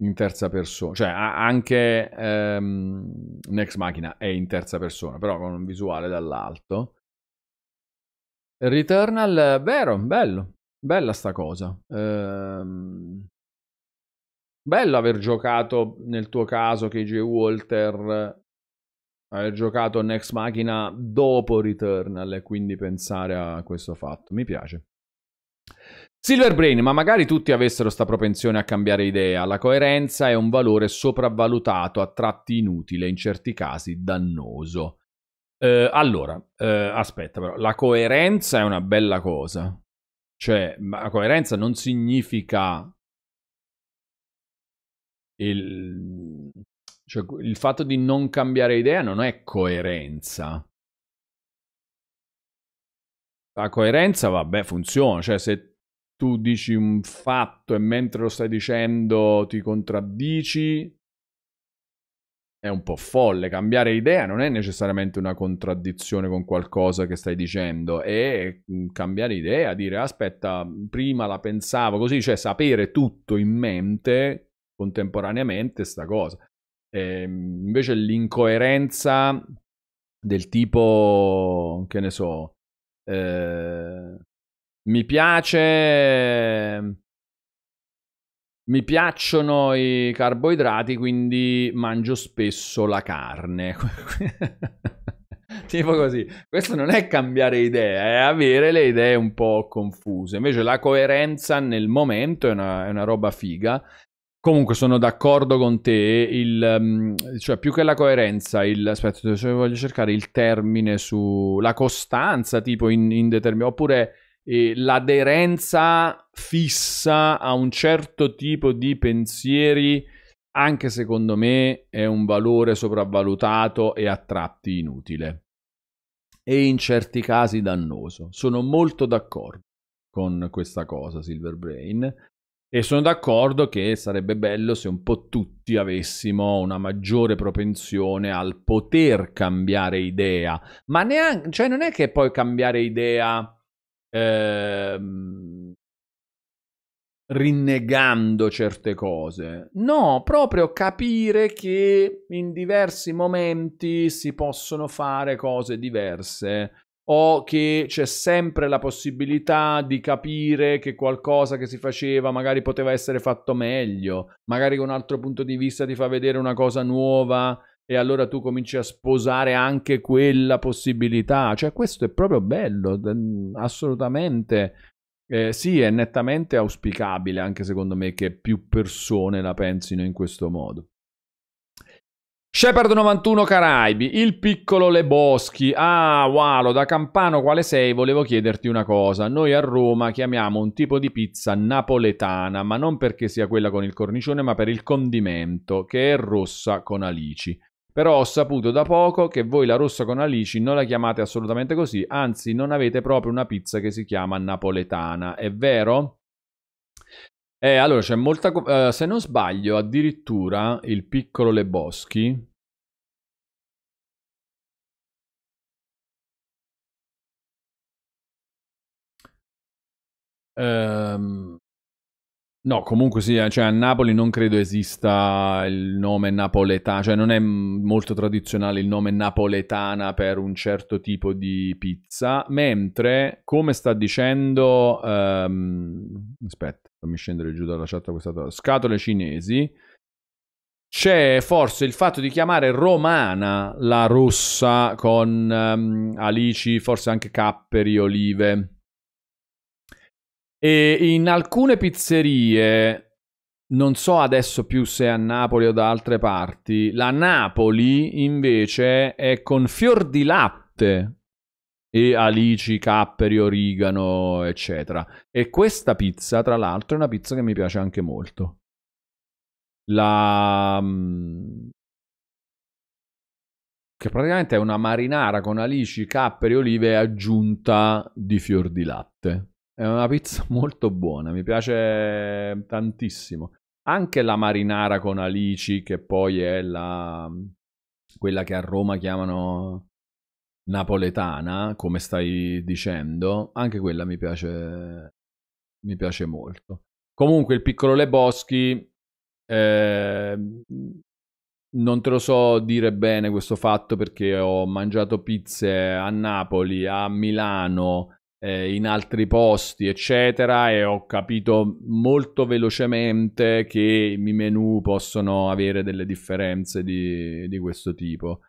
in terza persona, cioè anche ehm, Next Machina è in terza persona, però con un visuale dall'alto. Returnal, vero, bello, bella sta cosa. Ehm, Bello aver giocato, nel tuo caso, KJ Walter, aver giocato Next Machina dopo Returnal e quindi pensare a questo fatto. Mi piace. Silver Brain, ma magari tutti avessero sta propensione a cambiare idea. La coerenza è un valore sopravvalutato, a tratti inutile, in certi casi dannoso. Eh, allora, eh, aspetta però, la coerenza è una bella cosa. Cioè, la coerenza non significa il, cioè, il fatto di non cambiare idea non è coerenza. La coerenza, vabbè, funziona. Cioè, se tu dici un fatto e mentre lo stai dicendo ti contraddici, è un po' folle. Cambiare idea non è necessariamente una contraddizione con qualcosa che stai dicendo, è mm, cambiare idea, dire aspetta, prima la pensavo così, cioè sapere tutto in mente contemporaneamente sta cosa. E ehm, invece l'incoerenza del tipo, che ne so, eh, mi piace... Mi piacciono i carboidrati, quindi mangio spesso la carne. tipo così. Questo non è cambiare idea, è avere le idee un po' confuse. Invece la coerenza nel momento è una, è una roba figa Comunque sono d'accordo con te, il, mm, cioè più che la coerenza, il, aspetta, cioè voglio cercare il termine sulla costanza, tipo in, in determinato, oppure eh, l'aderenza fissa a un certo tipo di pensieri, anche secondo me è un valore sopravvalutato e a tratti inutile. E in certi casi dannoso. Sono molto d'accordo con questa cosa, Silver Brain. E sono d'accordo che sarebbe bello se un po' tutti avessimo una maggiore propensione al poter cambiare idea. Ma neanche, cioè non è che poi cambiare idea eh, rinnegando certe cose. No, proprio capire che in diversi momenti si possono fare cose diverse o che c'è sempre la possibilità di capire che qualcosa che si faceva magari poteva essere fatto meglio, magari con un altro punto di vista ti fa vedere una cosa nuova e allora tu cominci a sposare anche quella possibilità. Cioè questo è proprio bello, mm, assolutamente. Eh, sì, è nettamente auspicabile anche secondo me che più persone la pensino in questo modo. Shepard 91 Caraibi, il piccolo Le Boschi. Ah, Walo, da campano quale sei volevo chiederti una cosa. Noi a Roma chiamiamo un tipo di pizza napoletana, ma non perché sia quella con il cornicione, ma per il condimento, che è rossa con alici. Però ho saputo da poco che voi la rossa con alici non la chiamate assolutamente così, anzi non avete proprio una pizza che si chiama napoletana, è vero? Eh, allora c'è molta. Uh, se non sbaglio, addirittura il piccolo Le Boschi. Um, no, comunque sì, eh, cioè a Napoli non credo esista il nome napoletano, cioè non è molto tradizionale il nome napoletana per un certo tipo di pizza, mentre come sta dicendo... Um, aspetta fammi scendere giù dalla chat questa cosa. Scatole cinesi. C'è forse il fatto di chiamare romana la rossa con um, alici, forse anche capperi, olive. E in alcune pizzerie, non so adesso più se a Napoli o da altre parti, la Napoli invece è con fior di latte e alici, capperi, origano, eccetera. E questa pizza, tra l'altro, è una pizza che mi piace anche molto. La... Mm, che praticamente è una marinara con alici, capperi, olive e aggiunta di fior di latte. È una pizza molto buona, mi piace tantissimo. Anche la marinara con alici, che poi è la... Mm, quella che a Roma chiamano napoletana, come stai dicendo, anche quella mi piace, mi piace molto. Comunque il piccolo Le Boschi, eh, non te lo so dire bene questo fatto perché ho mangiato pizze a Napoli, a Milano, eh, in altri posti, eccetera, e ho capito molto velocemente che i menu possono avere delle differenze di, di questo tipo.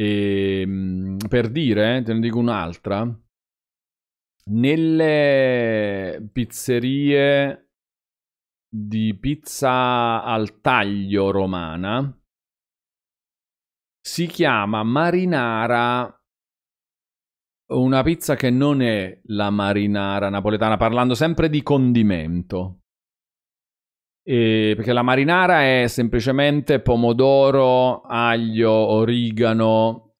E, ehm, per dire, eh, te ne dico un'altra, nelle pizzerie di pizza al taglio romana si chiama marinara una pizza che non è la marinara napoletana, parlando sempre di condimento. Eh, perché la marinara è semplicemente pomodoro, aglio, origano,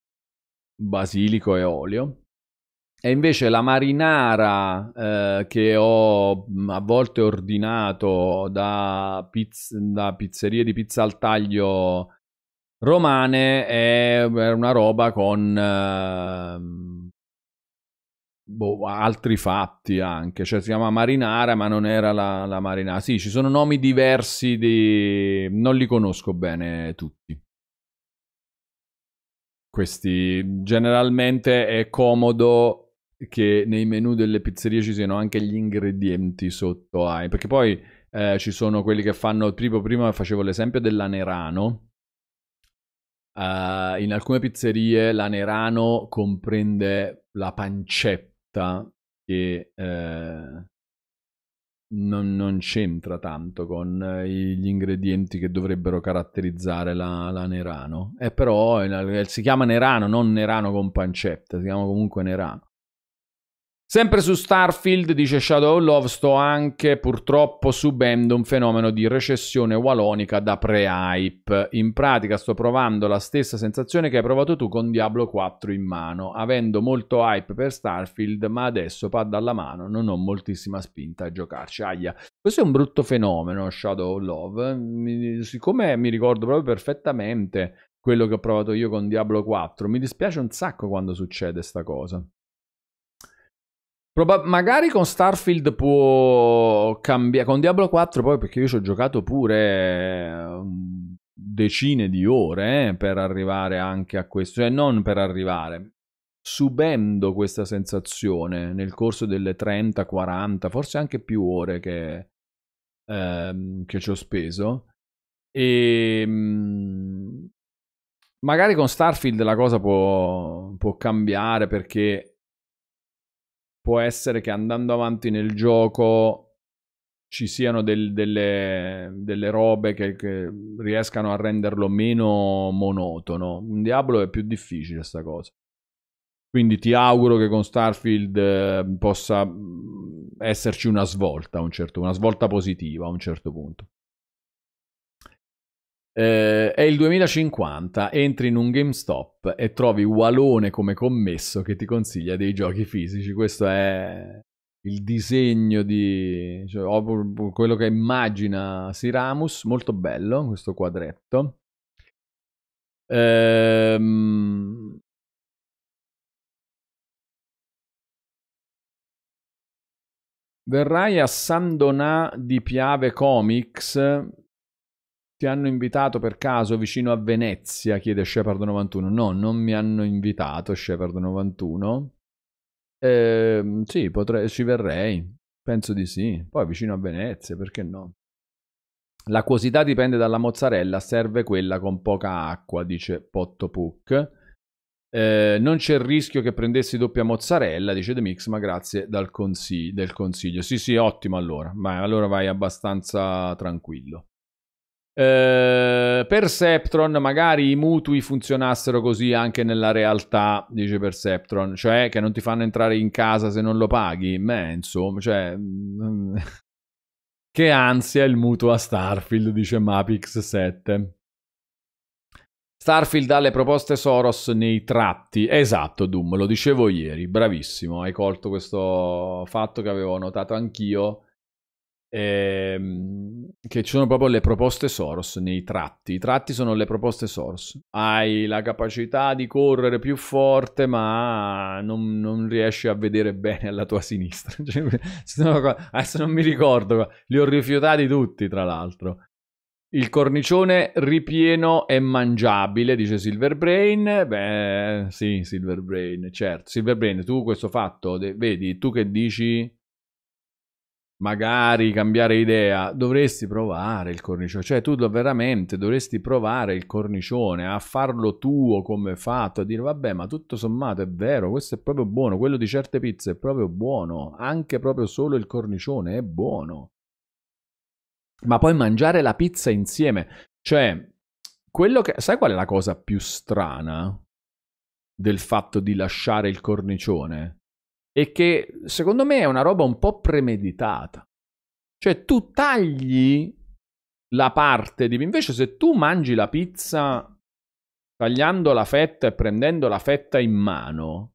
basilico e olio. E invece la marinara eh, che ho a volte ordinato da, pizz- da pizzerie di pizza al taglio romane è una roba con... Eh, boh, altri fatti anche, cioè si chiama Marinara ma non era la, la Marinara, sì ci sono nomi diversi, di... non li conosco bene tutti. Questi generalmente è comodo che nei menu delle pizzerie ci siano anche gli ingredienti sotto ai, perché poi eh, ci sono quelli che fanno, tipo prima facevo l'esempio dell'anerano, Uh, in alcune pizzerie la Nerano comprende la pancetta rotta che eh, non, non, c'entra tanto con eh, gli ingredienti che dovrebbero caratterizzare la, la Nerano. E eh, però eh, si chiama Nerano, non Nerano con pancetta, si chiama comunque Nerano. Sempre su Starfield, dice Shadow of Love, sto anche purtroppo subendo un fenomeno di recessione walonica da pre-hype. In pratica sto provando la stessa sensazione che hai provato tu con Diablo 4 in mano, avendo molto hype per Starfield, ma adesso pad alla mano, non ho moltissima spinta a giocarci. Aia. Questo è un brutto fenomeno, Shadow of Love. Mi, siccome mi ricordo proprio perfettamente quello che ho provato io con Diablo 4, mi dispiace un sacco quando succede sta cosa. Probab- magari con Starfield può cambiare, con Diablo 4 poi perché io ci ho giocato pure ehm, decine di ore eh, per arrivare anche a questo, cioè non per arrivare, subendo questa sensazione nel corso delle 30, 40, forse anche più ore che, ehm, che ci ho speso. E ehm, magari con Starfield la cosa può, può cambiare perché può essere che andando avanti nel gioco ci siano del, delle, delle, robe che, che, riescano a renderlo meno monotono. In Diablo è più difficile sta cosa. Quindi ti auguro che con Starfield eh, possa mm, esserci una svolta, un certo, una svolta positiva a un certo punto. Eh, è il 2050, entri in un GameStop e trovi Walone come commesso che ti consiglia dei giochi fisici. Questo è il disegno di cioè, quello che immagina Siramus, molto bello questo quadretto. Ehm... Verrai a San Donà di Piave Comics ti hanno invitato per caso vicino a Venezia? chiede Shepard91. No, non mi hanno invitato Shepard91. Eh, sì, potrei, ci verrei. Penso di sì. Poi vicino a Venezia, perché no? L'acquosità dipende dalla mozzarella, serve quella con poca acqua, dice Pottopuck. Eh, non c'è il rischio che prendessi doppia mozzarella, dice The Mix, ma grazie del consiglio. Sì, sì, ottimo allora. Ma allora vai abbastanza tranquillo. Eh, Perceptron, magari i mutui funzionassero così anche nella realtà, dice Perceptron, cioè che non ti fanno entrare in casa se non lo paghi. Beh, insomma, cioè... Mm, che ansia il mutuo a Starfield, dice Mapix7. Starfield ha le proposte Soros nei tratti. Esatto, Doom, lo dicevo ieri, bravissimo, hai colto questo fatto che avevo notato anch'io ehm, che ci sono proprio le proposte Soros nei tratti. I tratti sono le proposte Soros. Hai la capacità di correre più forte, ma non, non riesci a vedere bene alla tua sinistra. Cioè, adesso non mi ricordo, li ho rifiutati tutti, tra l'altro. Il cornicione ripieno e mangiabile, dice Silverbrain. Beh, sì, Silverbrain, certo. Silverbrain, tu questo fatto, vedi, tu che dici magari cambiare idea, dovresti provare il cornicione, cioè tu veramente dovresti provare il cornicione a farlo tuo come fatto, a dire vabbè ma tutto sommato è vero, questo è proprio buono, quello di certe pizze è proprio buono, anche proprio solo il cornicione è buono. Ma poi mangiare la pizza insieme, cioè quello che sai qual è la cosa più strana del fatto di lasciare il cornicione? e che secondo me è una roba un po' premeditata. Cioè tu tagli la parte di... Invece se tu mangi la pizza tagliando la fetta e prendendo la fetta in mano,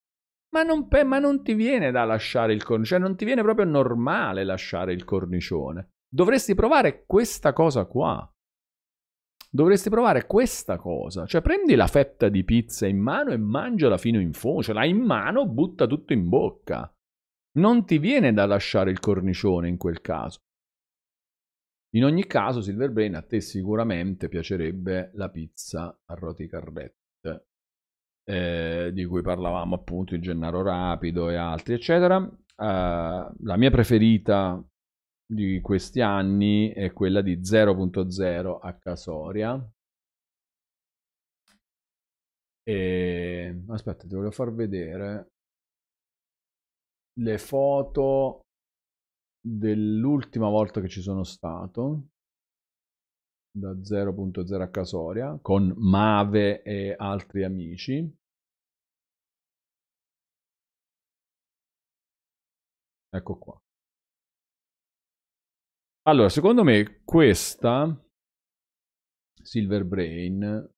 ma non, pe... ma non ti viene da lasciare il cornicione, cioè non ti viene proprio normale lasciare il cornicione. Dovresti provare questa cosa qua dovresti provare questa cosa. Cioè, prendi la fetta di pizza in mano e mangiala fino in fondo. Ce cioè, l'hai in mano, butta tutto in bocca. Non ti viene da lasciare il cornicione in quel caso. In ogni caso, Silver Brain, a te sicuramente piacerebbe la pizza a roti carrette, eh, di cui parlavamo appunto di Gennaro Rapido e altri, eccetera. Uh, la mia preferita di questi anni è quella di 0.0 a Casoria. E... Aspetta, ti voglio far vedere le foto dell'ultima volta che ci sono stato da 0.0 a Casoria con Mave e altri amici. Ecco qua. Allora, secondo me questa Silver Brain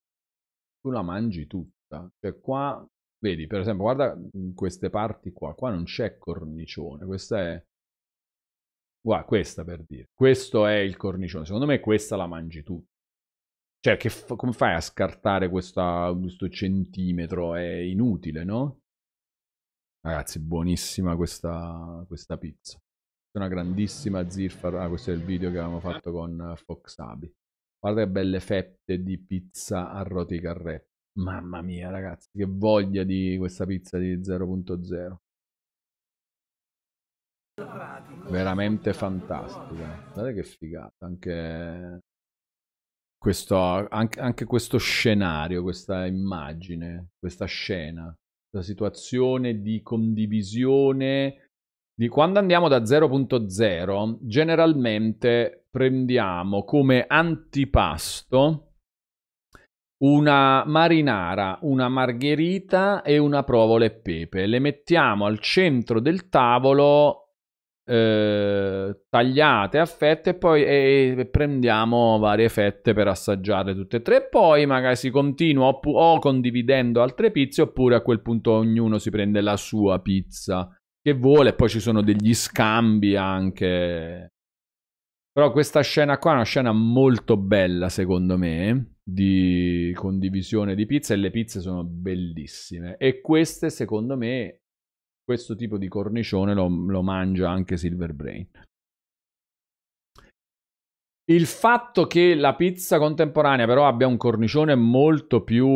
tu la mangi tutta. Cioè qua, vedi, per esempio, guarda mm, queste parti qua. Qua non c'è cornicione. Questa è... Guarda, questa per dire. Questo è il cornicione. Secondo me questa la mangi tutta. Cioè, che f- come fai a scartare questa, questo centimetro? È inutile, no? Ragazzi, buonissima questa, questa pizza una grandissima zirfar. Ah, questo è il video che avevamo fatto con eh, Foxabi. Guarda che belle fette di pizza a roti carré. Mamma mia, ragazzi, che voglia di questa pizza di 0.0. Veramente fantastica. Guardate che figata. Anche questo, anche, anche questo scenario, questa immagine, questa scena, questa situazione di condivisione di quando andiamo da 0.0, generalmente prendiamo come antipasto una marinara, una margherita e una provola e pepe. Le mettiamo al centro del tavolo eh, tagliate a fette e poi eh, prendiamo varie fette per assaggiare tutte e tre. poi magari si continua o condividendo altre pizze oppure a quel punto ognuno si prende la sua pizza che vuole, poi ci sono degli scambi anche. Però questa scena qua è una scena molto bella, secondo me, di condivisione di pizza e le pizze sono bellissime. E queste, secondo me, questo tipo di cornicione lo, lo mangia anche Silver Brain. Il fatto che la pizza contemporanea però abbia un cornicione molto più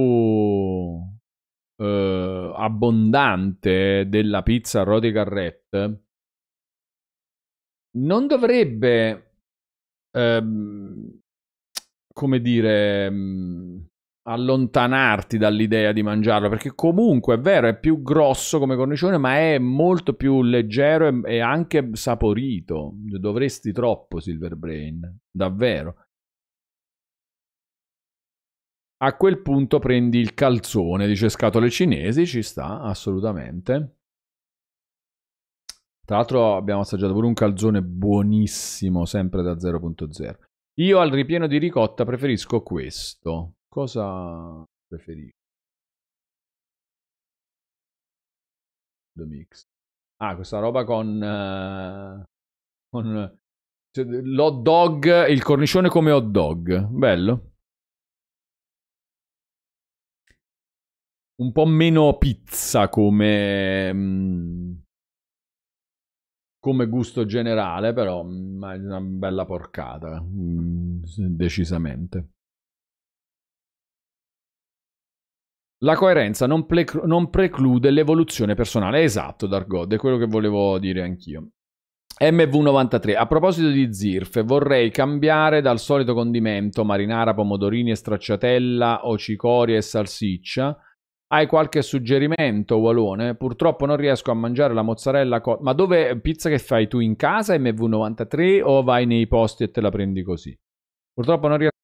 eh, abbondante della pizza Rodi Garrett non dovrebbe, ehm, come dire, mm, allontanarti dall'idea di mangiarlo, perché comunque è vero, è più grosso come cornicione, ma è molto più leggero e, e anche saporito. Dovresti troppo Silver Brain, davvero. A quel punto prendi il calzone, dice scatole cinesi, ci sta assolutamente. Tra l'altro abbiamo assaggiato pure un calzone buonissimo, sempre da 0.0. Io al ripieno di ricotta preferisco questo. Cosa preferisco? The mix. Ah, questa roba con... Uh, con cioè, l'hot dog, il cornicione come hot dog. Bello. un po' meno pizza come, mm, come gusto generale, però mh, mm, è una bella porcata, mm, decisamente. La coerenza non, ple- non, preclude l'evoluzione personale. Esatto, Dark God, è quello che volevo dire anch'io. MV93. A proposito di Zirf, vorrei cambiare dal solito condimento marinara, pomodorini e stracciatella o cicoria e salsiccia hai qualche suggerimento, Walone? Purtroppo non riesco a mangiare la mozzarella cotta. Ma dove pizza che fai tu in casa, MV93 o vai nei posti e te la prendi così? Purtroppo non riesco